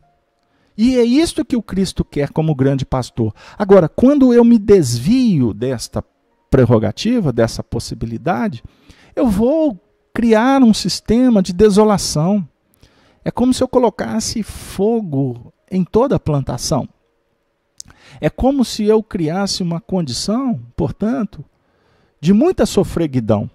E é isto que o Cristo quer como grande pastor. Agora, quando eu me desvio desta prerrogativa, dessa possibilidade, eu vou criar um sistema de desolação. É como se eu colocasse fogo em toda a plantação. É como se eu criasse uma condição, portanto, de muita sofreguidão.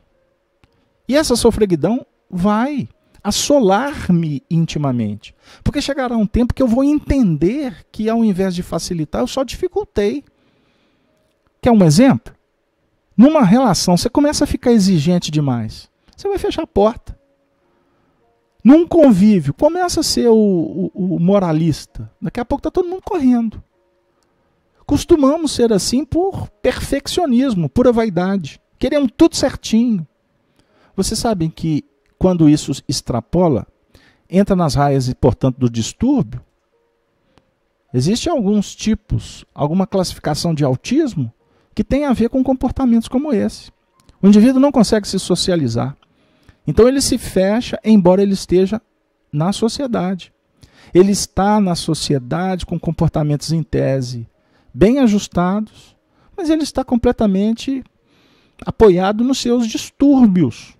E essa sofreguidão vai assolar-me intimamente. Porque chegará um tempo que eu vou entender que, ao invés de facilitar, eu só dificultei. Quer um exemplo? numa relação você começa a ficar exigente demais, você vai fechar a porta. Num convívio, começa a ser o, o, o moralista. Daqui a pouco está todo mundo correndo. Costumamos ser assim por perfeccionismo, pura vaidade. Queremos tudo certinho. Vocês sabem que quando isso extrapola, entra nas raias, e, portanto, do distúrbio. Existem alguns tipos, alguma classificação de autismo que tem a ver com comportamentos como esse. O indivíduo não consegue se socializar. Então ele se fecha, embora ele esteja na sociedade. Ele está na sociedade com comportamentos em tese bem ajustados, mas ele está completamente apoiado nos seus distúrbios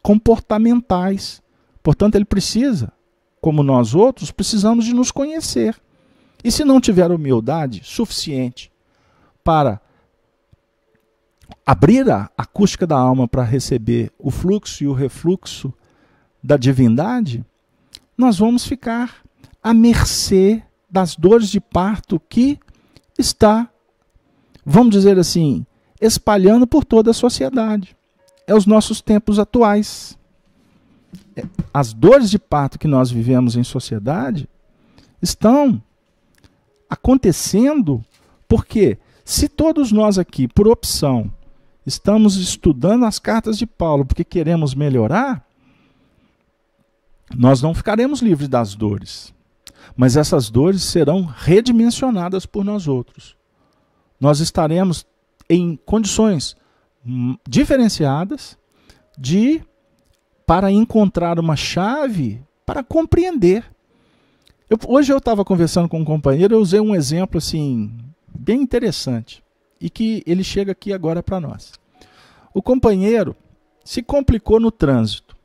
comportamentais. Portanto, ele precisa, como nós outros, precisamos de nos conhecer. E se não tiver humildade suficiente para abrir a acústica da alma para receber o fluxo e o refluxo da divindade, nós vamos ficar à mercê das dores de parto que está, vamos dizer assim, espalhando por toda a sociedade. É os nossos tempos atuais. É, as dores de parto que nós vivemos em sociedade estão acontecendo porque se todos nós aqui, por opção, estamos estudando as cartas de Paulo porque queremos melhorar, nós não ficaremos livres das dores. Mas essas dores serão redimensionadas por nós outros. Nós estaremos em condições hum, diferenciadas de para encontrar uma chave para compreender. Eu, hoje eu estava conversando com um companheiro, eu usei um exemplo assim bem interessante e que ele chega aqui agora para nós. O companheiro se complicou no trânsito.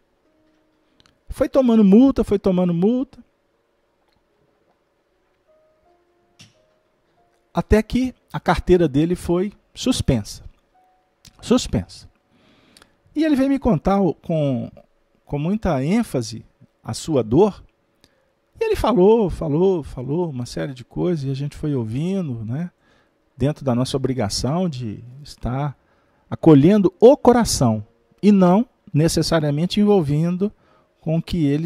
Foi tomando multa, foi tomando multa. Até que a carteira dele foi suspensa. Suspensa. E ele veio me contar com, com muita ênfase a sua dor. E ele falou, falou, falou uma série de coisas e a gente foi ouvindo, né? dentro da nossa obrigação de estar acolhendo o coração e não necessariamente envolvendo com o que ele,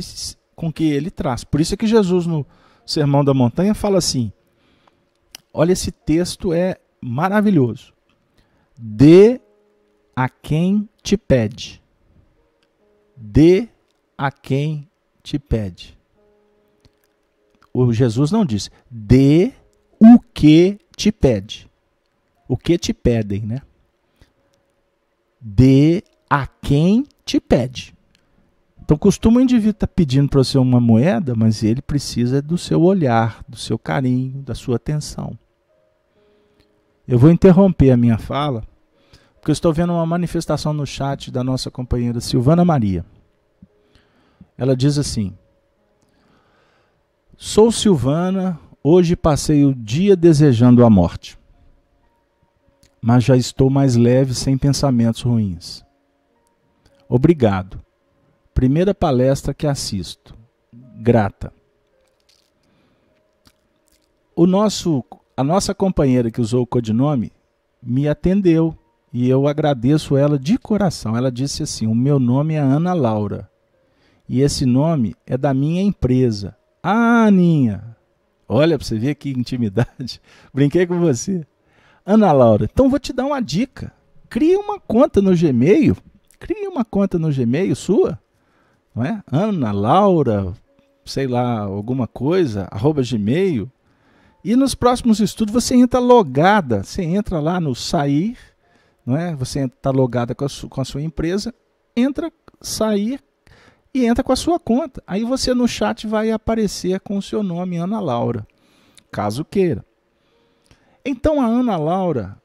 com que ele traz. Por isso é que Jesus, no Sermão da Montanha, fala assim: olha, esse texto é maravilhoso. Dê a quem te pede. Dê a quem te pede. O Jesus não disse, dê o que te pede. O que te pedem, né? Dê a quem te pede. Então, costuma o indivíduo estar tá pedindo para você uma moeda, mas ele precisa do seu olhar, do seu carinho, da sua atenção. Eu vou interromper a minha fala, porque eu estou vendo uma manifestação no chat da nossa companheira Silvana Maria. Ela diz assim: Sou Silvana, Hoje passei o dia desejando a morte, mas já estou mais leve sem pensamentos ruins. Obrigado. Primeira palestra que assisto. Grata. O nosso, a nossa companheira que usou o codinome me atendeu e eu agradeço ela de coração. Ela disse assim: "O meu nome é Ana Laura e esse nome é da minha empresa." Ah, Aninha, Olha para você ver que intimidade. Brinquei com você. Ana Laura, então vou te dar uma dica. Crie uma conta no Gmail. Crie uma conta no Gmail sua. Não é? Ana Laura, sei lá, alguma coisa, arroba Gmail. E nos próximos estudos você entra logada. Você entra lá no sair, não é? Você está logada com a, sua, com a sua empresa. Entra, sair, e entra com a sua conta. Aí você no chat vai aparecer com o seu nome, Ana Laura, caso queira. Então a Ana Laura,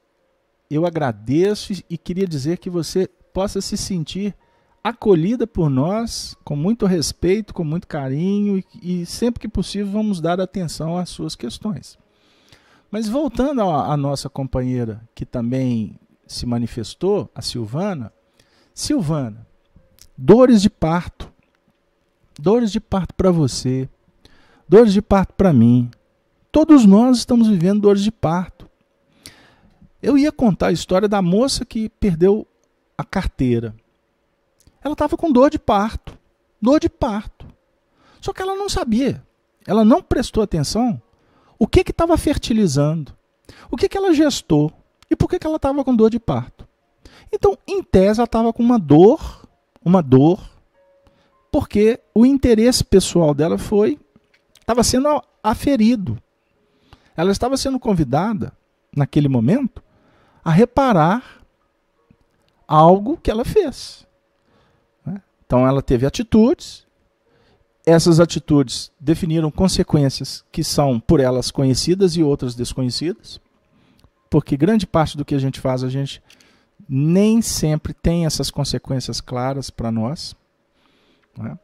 eu agradeço e queria dizer que você possa se sentir acolhida por nós, com muito respeito, com muito carinho e, e sempre que possível vamos dar atenção às suas questões. Mas voltando à nossa companheira que também se manifestou, a Silvana. Silvana, dores de parto dores de parto para você, dores de parto para mim. Todos nós estamos vivendo dores de parto. Eu ia contar a história da moça que perdeu a carteira. Ela estava com dor de parto, dor de parto. Só que ela não sabia, ela não prestou atenção o que estava fertilizando, o que, que ela gestou e por que, que ela estava com dor de parto. Então, em tese, ela estava com uma dor, uma dor porque o interesse pessoal dela foi estava sendo aferido. Ela estava sendo convidada naquele momento a reparar algo que ela fez. Né? Então ela teve atitudes, essas atitudes definiram consequências que são por elas conhecidas e outras desconhecidas, porque grande parte do que a gente faz a gente nem sempre tem essas consequências claras para nós. Né?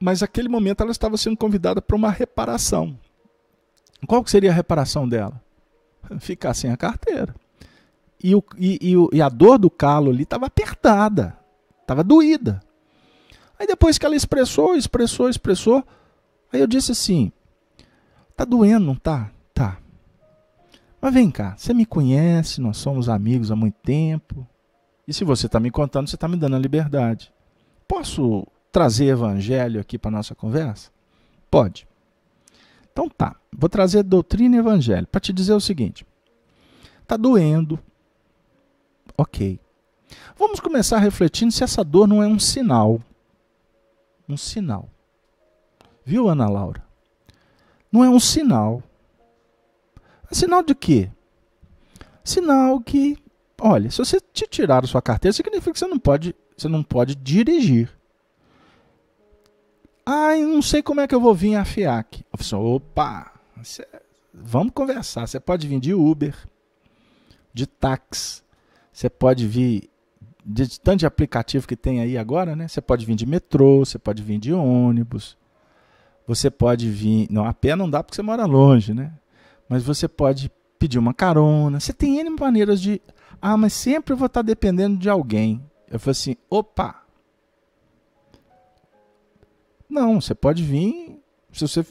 Mas naquele momento ela estava sendo convidada para uma reparação. Qual seria a reparação dela? Ficar sem a carteira. E, o, e, e, e a dor do calo ali estava apertada, estava doída. Aí depois que ela expressou, expressou, expressou, aí eu disse assim: tá doendo, não tá? Tá. Mas vem cá, você me conhece, nós somos amigos há muito tempo. E se você está me contando, você está me dando a liberdade posso trazer evangelho aqui para nossa conversa? Pode. Então tá, vou trazer doutrina e evangelho para te dizer o seguinte. Tá doendo. OK. Vamos começar refletindo se essa dor não é um sinal. Um sinal. Viu, Ana Laura? Não é um sinal. É sinal de quê? Sinal que, olha, se você te tirar a sua carteira, significa que você não pode você não pode dirigir. Ah, eu não sei como é que eu vou vir a FIAC. Oficial, assim, opa, vamos conversar. Você pode vir de Uber, de táxi, você pode vir de, de tanto de aplicativo que tem aí agora, né? Você pode vir de metrô, você pode vir de ônibus, você pode vir. Não, a pé não dá porque você mora longe, né? Mas você pode pedir uma carona. Você tem N maneiras de. Ah, mas sempre eu vou estar dependendo de alguém. Eu falei assim: opa! Não, você pode vir. Se você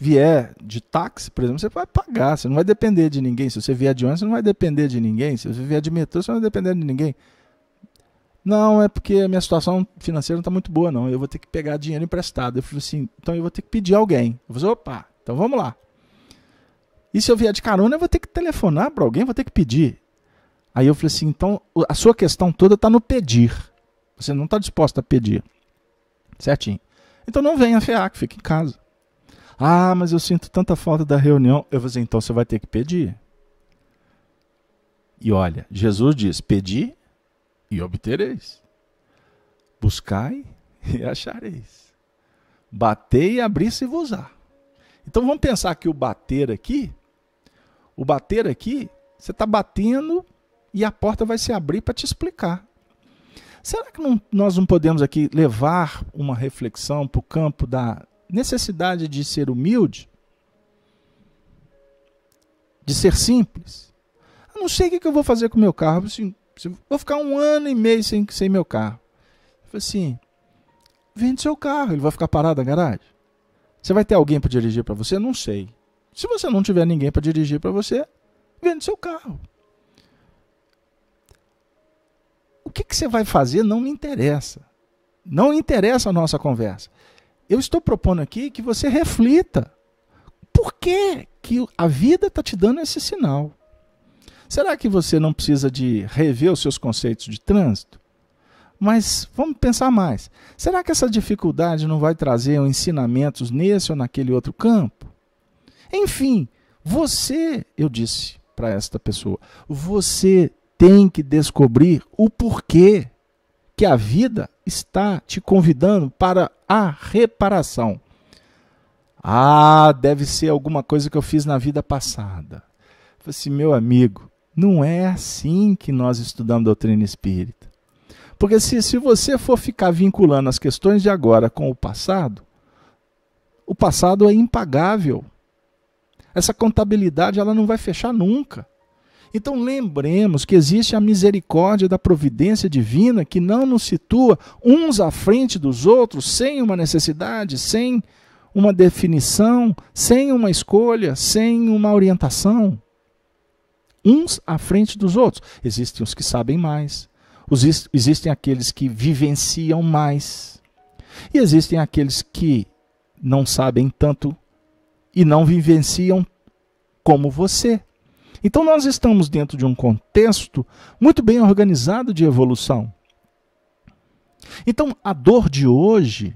vier de táxi, por exemplo, você vai pagar, você não vai depender de ninguém. Se você vier de ônibus, você não vai depender de ninguém. Se você vier de metrô, você não vai depender de ninguém. Não, é porque a minha situação financeira não está muito boa, não. Eu vou ter que pegar dinheiro emprestado. Eu falei assim, então eu vou ter que pedir alguém. Eu falei, opa, então vamos lá. E se eu vier de carona, eu vou ter que telefonar para alguém, vou ter que pedir. Aí eu falei assim: então a sua questão toda está no pedir. Você não está disposta a pedir. Certinho. Então não venha a FEAC, fique em casa. Ah, mas eu sinto tanta falta da reunião. Eu falei assim: então você vai ter que pedir. E olha, Jesus diz: pedi e obtereis. Buscai e achareis. Batei e abri-se-vos-á. Então vamos pensar que o bater aqui, o bater aqui, você está batendo e a porta vai se abrir para te explicar. Será que não, nós não podemos aqui levar uma reflexão para o campo da necessidade de ser humilde? De ser simples? Eu não sei o que eu vou fazer com o meu carro. Assim, vou ficar um ano e meio sem, sem meu carro. Eu falei assim: vende seu carro, ele vai ficar parado na garagem. Você vai ter alguém para dirigir para você? Não sei. Se você não tiver ninguém para dirigir para você, vende seu carro. que, que você vai fazer não me interessa. Não interessa a nossa conversa. Eu estou propondo aqui que você reflita. Por que, que a vida está te dando esse sinal? Será que você não precisa de rever os seus conceitos de trânsito? Mas vamos pensar mais. Será que essa dificuldade não vai trazer ensinamentos nesse ou naquele outro campo? Enfim, você, eu disse para esta pessoa, você tem que descobrir o porquê que a vida está te convidando para a reparação. Ah, deve ser alguma coisa que eu fiz na vida passada. Falei assim, meu amigo, não é assim que nós estudamos doutrina espírita. Porque se, se você for ficar vinculando as questões de agora com o passado, o passado é impagável. Essa contabilidade ela não vai fechar nunca. Então lembremos que existe a misericórdia da providência divina que não nos situa uns à frente dos outros sem uma necessidade, sem uma definição, sem uma escolha, sem uma orientação. Uns à frente dos outros. Existem os que sabem mais, existem aqueles que vivenciam mais, e existem aqueles que não sabem tanto e não vivenciam como você. Então nós estamos dentro de um contexto muito bem organizado de evolução. Então a dor de hoje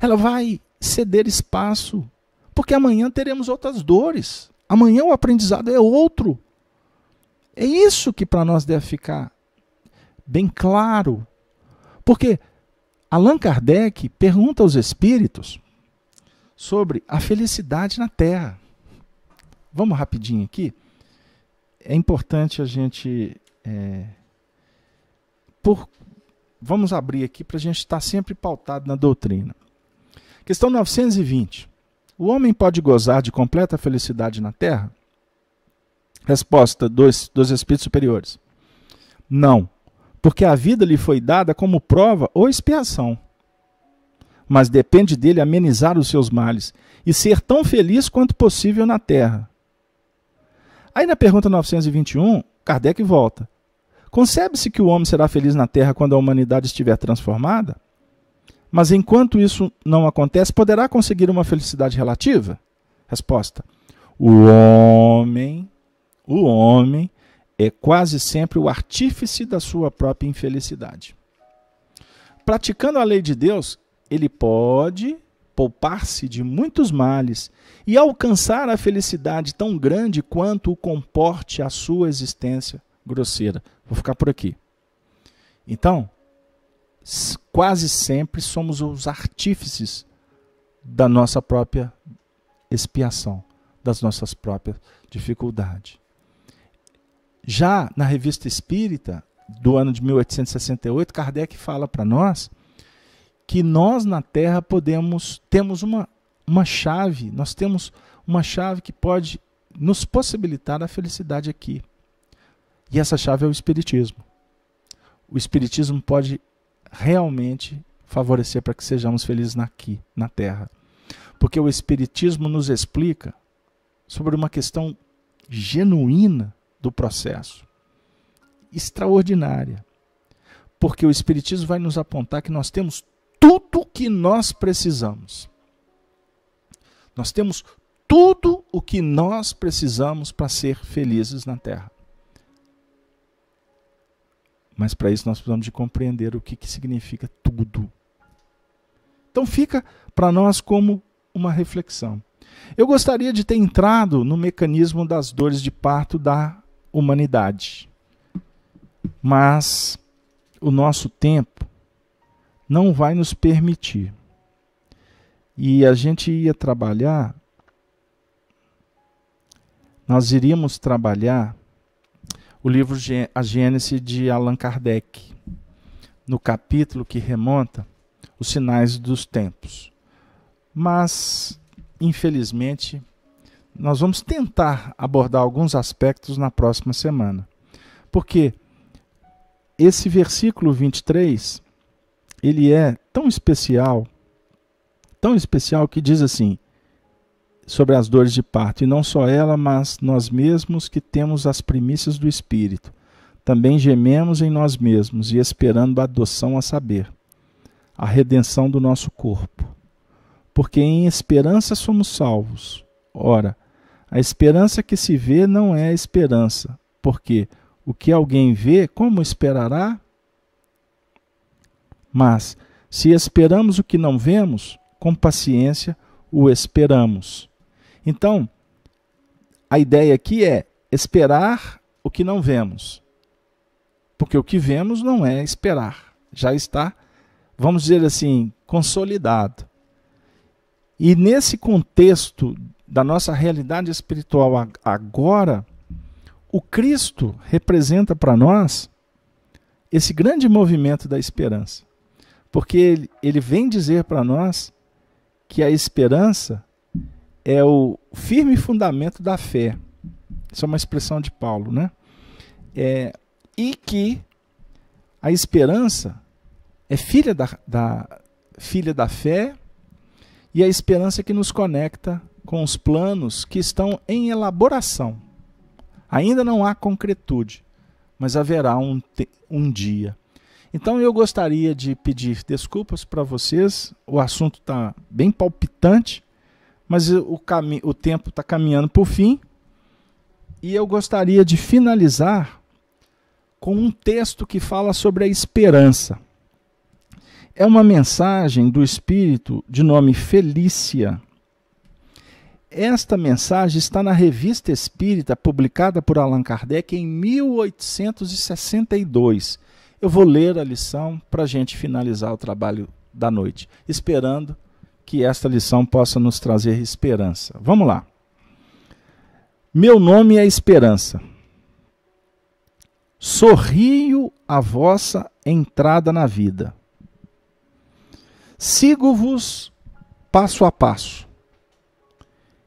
ela vai ceder espaço, porque amanhã teremos outras dores. Amanhã o aprendizado é outro. É isso que para nós deve ficar bem claro. Porque Allan Kardec pergunta aos espíritos sobre a felicidade na Terra. Vamos rapidinho aqui. É importante a gente. É, por, vamos abrir aqui para a gente estar tá sempre pautado na doutrina. Questão 920. O homem pode gozar de completa felicidade na terra? Resposta dos, dos espíritos superiores. Não, porque a vida lhe foi dada como prova ou expiação. Mas depende dele amenizar os seus males e ser tão feliz quanto possível na terra. Aí na pergunta 921, Kardec volta. Concebe-se que o homem será feliz na Terra quando a humanidade estiver transformada? Mas enquanto isso não acontece, poderá conseguir uma felicidade relativa? Resposta: O homem, o homem é quase sempre o artífice da sua própria infelicidade. Praticando a lei de Deus, ele pode poupar-se de muitos males e alcançar a felicidade tão grande quanto o comporte a sua existência grosseira. Vou ficar por aqui. Então, quase sempre somos os artífices da nossa própria expiação, das nossas próprias dificuldades. Já na Revista Espírita, do ano de 1868, Kardec fala para nós que nós na Terra podemos temos uma, uma chave, nós temos uma chave que pode nos possibilitar a felicidade aqui. E essa chave é o espiritismo. O espiritismo pode realmente favorecer para que sejamos felizes aqui, na Terra. Porque o espiritismo nos explica sobre uma questão genuína do processo, extraordinária. Porque o espiritismo vai nos apontar que nós temos tudo que nós precisamos. Nós temos tudo o que nós precisamos para ser felizes na Terra. Mas para isso nós precisamos de compreender o que, que significa tudo. Então fica para nós como uma reflexão. Eu gostaria de ter entrado no mecanismo das dores de parto da humanidade. Mas o nosso tempo não vai nos permitir. E a gente ia trabalhar, nós iríamos trabalhar o livro A Gênese de Allan Kardec, no capítulo que remonta os sinais dos tempos. Mas, infelizmente, nós vamos tentar abordar alguns aspectos na próxima semana. Porque esse versículo 23 ele é tão especial, tão especial que diz assim, sobre as dores de parto, e não só ela, mas nós mesmos que temos as primícias do Espírito. Também gememos em nós mesmos e esperando a adoção a saber, a redenção do nosso corpo. Porque em esperança somos salvos. Ora, a esperança que se vê não é a esperança, porque o que alguém vê, como esperará? Mas, se esperamos o que não vemos, com paciência o esperamos. Então, a ideia aqui é esperar o que não vemos. Porque o que vemos não é esperar, já está, vamos dizer assim, consolidado. E nesse contexto da nossa realidade espiritual agora, o Cristo representa para nós esse grande movimento da esperança porque ele, ele vem dizer para nós que a esperança é o firme fundamento da fé. Isso é uma expressão de Paulo, né? É, e que a esperança é filha da, da, filha da fé e a esperança é que nos conecta com os planos que estão em elaboração. Ainda não há concretude, mas haverá um, um dia. Então eu gostaria de pedir desculpas para vocês. O assunto está bem palpitante, mas o, o tempo está caminhando para o fim. E eu gostaria de finalizar com um texto que fala sobre a esperança. É uma mensagem do Espírito de nome Felícia. Esta mensagem está na Revista Espírita, publicada por Allan Kardec em 1862. Eu vou ler a lição para a gente finalizar o trabalho da noite, esperando que esta lição possa nos trazer esperança. Vamos lá. Meu nome é Esperança. Sorrio a vossa entrada na vida. Sigo-vos passo a passo.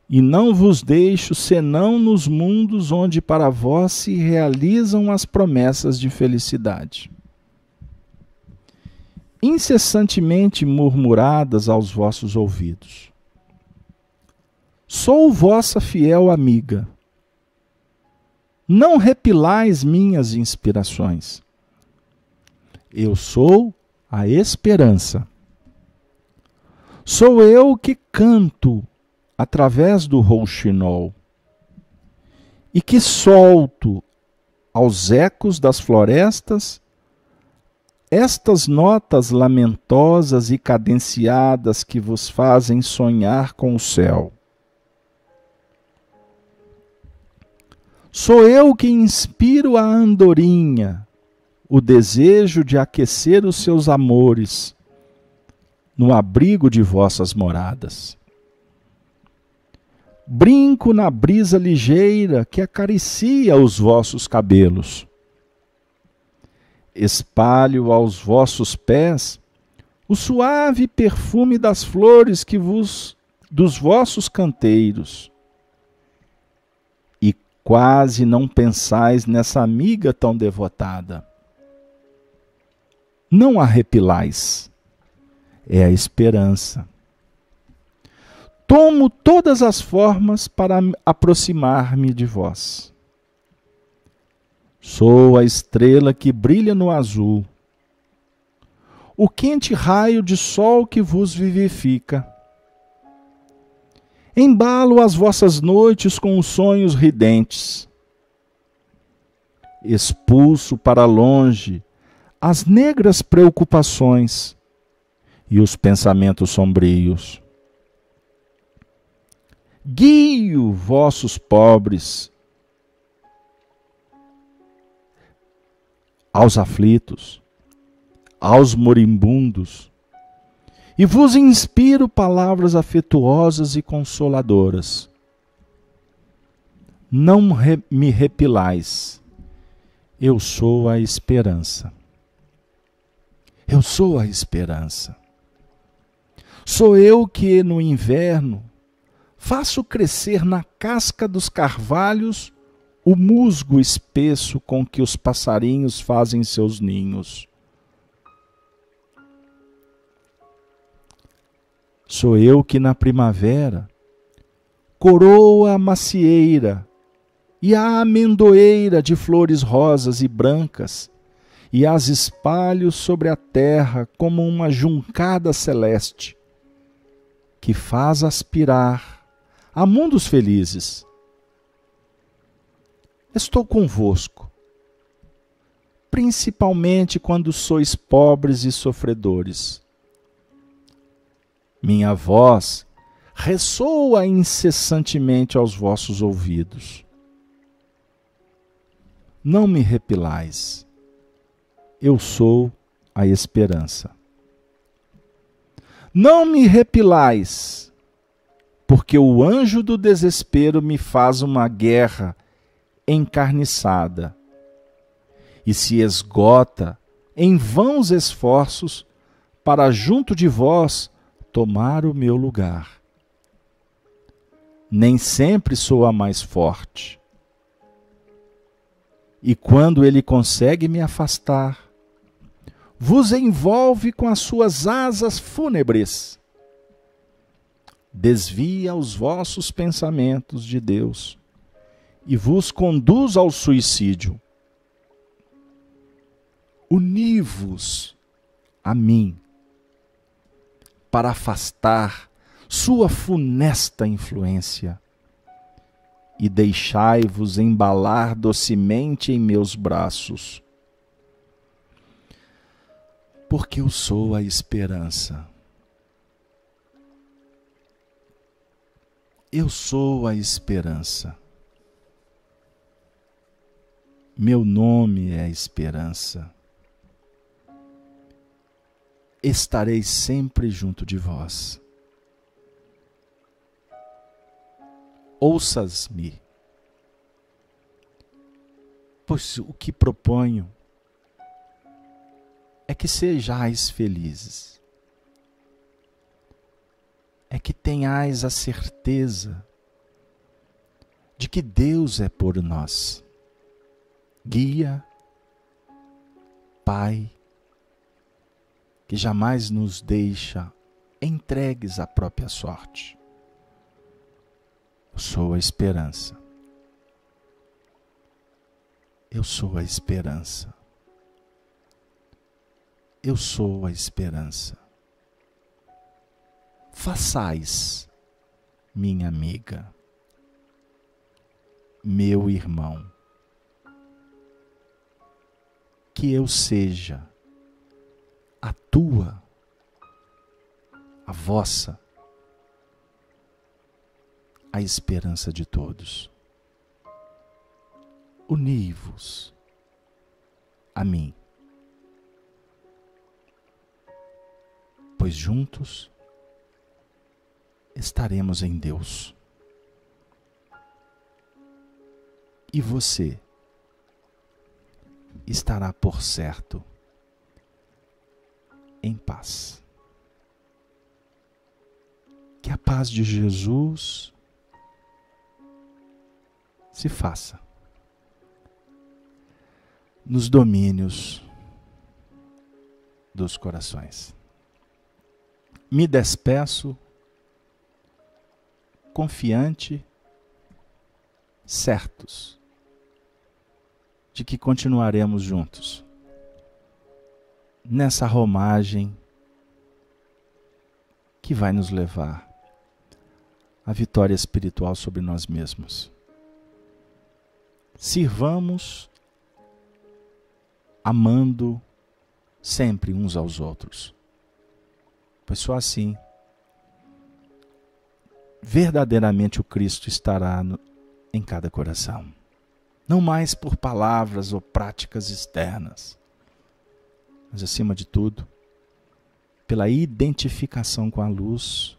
E não vos deixo senão nos mundos onde para vós se realizam as promessas de felicidade incessantemente murmuradas aos vossos ouvidos. Sou vossa fiel amiga. Não repilais minhas inspirações. Eu sou a esperança. Sou eu que canto através do rouxinol e que solto aos ecos das florestas estas notas lamentosas e cadenciadas que vos fazem sonhar com o céu. Sou eu que inspiro a andorinha o desejo de aquecer os seus amores no abrigo de vossas moradas. Brinco na brisa ligeira que acaricia os vossos cabelos. Espalho aos vossos pés o suave perfume das flores que vos dos vossos canteiros. E quase não pensais nessa amiga tão devotada. Não a repilais. É a esperança. Tomo todas as formas para aproximar-me de vós. Sou a estrela que brilha no azul, o quente raio de sol que vos vivifica. Embalo as vossas noites com os sonhos ridentes. Expulso para longe as negras preocupações e os pensamentos sombrios. Guio vossos pobres aos aflitos, aos moribundos, e vos inspiro palavras afetuosas e consoladoras. Não me repilais, eu sou a esperança. Eu sou a esperança. Sou eu que no inverno faço crescer na casca dos carvalhos o musgo espesso com que os passarinhos fazem seus ninhos. Sou eu que na primavera coroa a macieira e a amendoeira de flores rosas e brancas, e as espalho sobre a terra como uma juncada celeste, que faz aspirar a mundos felizes estou convosco, principalmente quando sois pobres e sofredores. Minha voz ressoa incessantemente aos vossos ouvidos. Não me repilais, eu sou a esperança. Não me repilais, porque o anjo do desespero me faz uma guerra encarniçada e se esgota em vãos esforços para junto de vós tomar o meu lugar. Nem sempre sou a mais forte. E quando ele consegue me afastar, vos envolve com as suas asas fúnebres. Desvia os vossos pensamentos de Deus e vos conduz ao suicídio. Uni-vos a mim para afastar sua funesta influência e deixai-vos embalar docemente em meus braços. Porque eu sou a esperança. Eu sou a esperança. Meu nome é esperança. Estarei sempre junto de vós. Ouças-me, pois o que proponho é que sejais felizes, é que tenhais a certeza de que Deus é por nós guia, Pai, que jamais nos deixa entregues à própria sorte. Eu sou a esperança. Eu sou a esperança. Eu sou a esperança. Façais, minha amiga, meu irmão que eu seja a tua, a vossa, a esperança de todos. Uni-vos a mim, pois juntos estaremos em Deus. E você? estará por certo em paz. Que a paz de Jesus se faça nos domínios dos corações. Me despeço confiante, certos de que continuaremos juntos. Nessa romagem que vai nos levar à vitória espiritual sobre nós mesmos. Sirvamos amando sempre uns aos outros, pois só assim verdadeiramente o Cristo estará em cada coração não mais por palavras ou práticas externas, mas acima de tudo, pela identificação com a luz,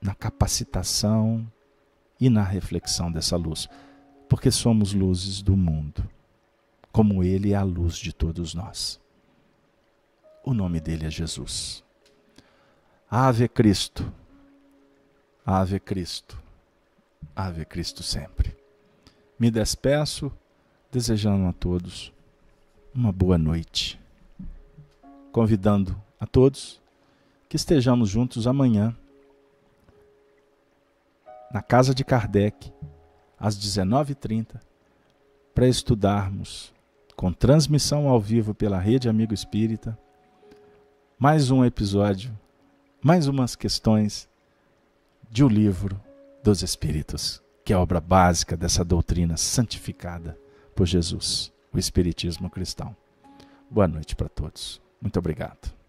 na capacitação e na reflexão dessa luz, porque somos luzes do mundo, como Ele é a luz de todos nós. O nome dele é Jesus. Ave Cristo, Ave Cristo, Ave Cristo sempre. Me despeço, desejando a todos uma boa noite. Convidando a todos que estejamos juntos amanhã, na casa de Kardec, às 19h30, para estudarmos, com transmissão ao vivo pela Rede Amigo Espírita, mais um episódio, mais umas questões de O Livro dos Espíritos que é a obra básica dessa doutrina santificada por Jesus, o Espiritismo cristão. Boa noite para todos. Muito obrigado.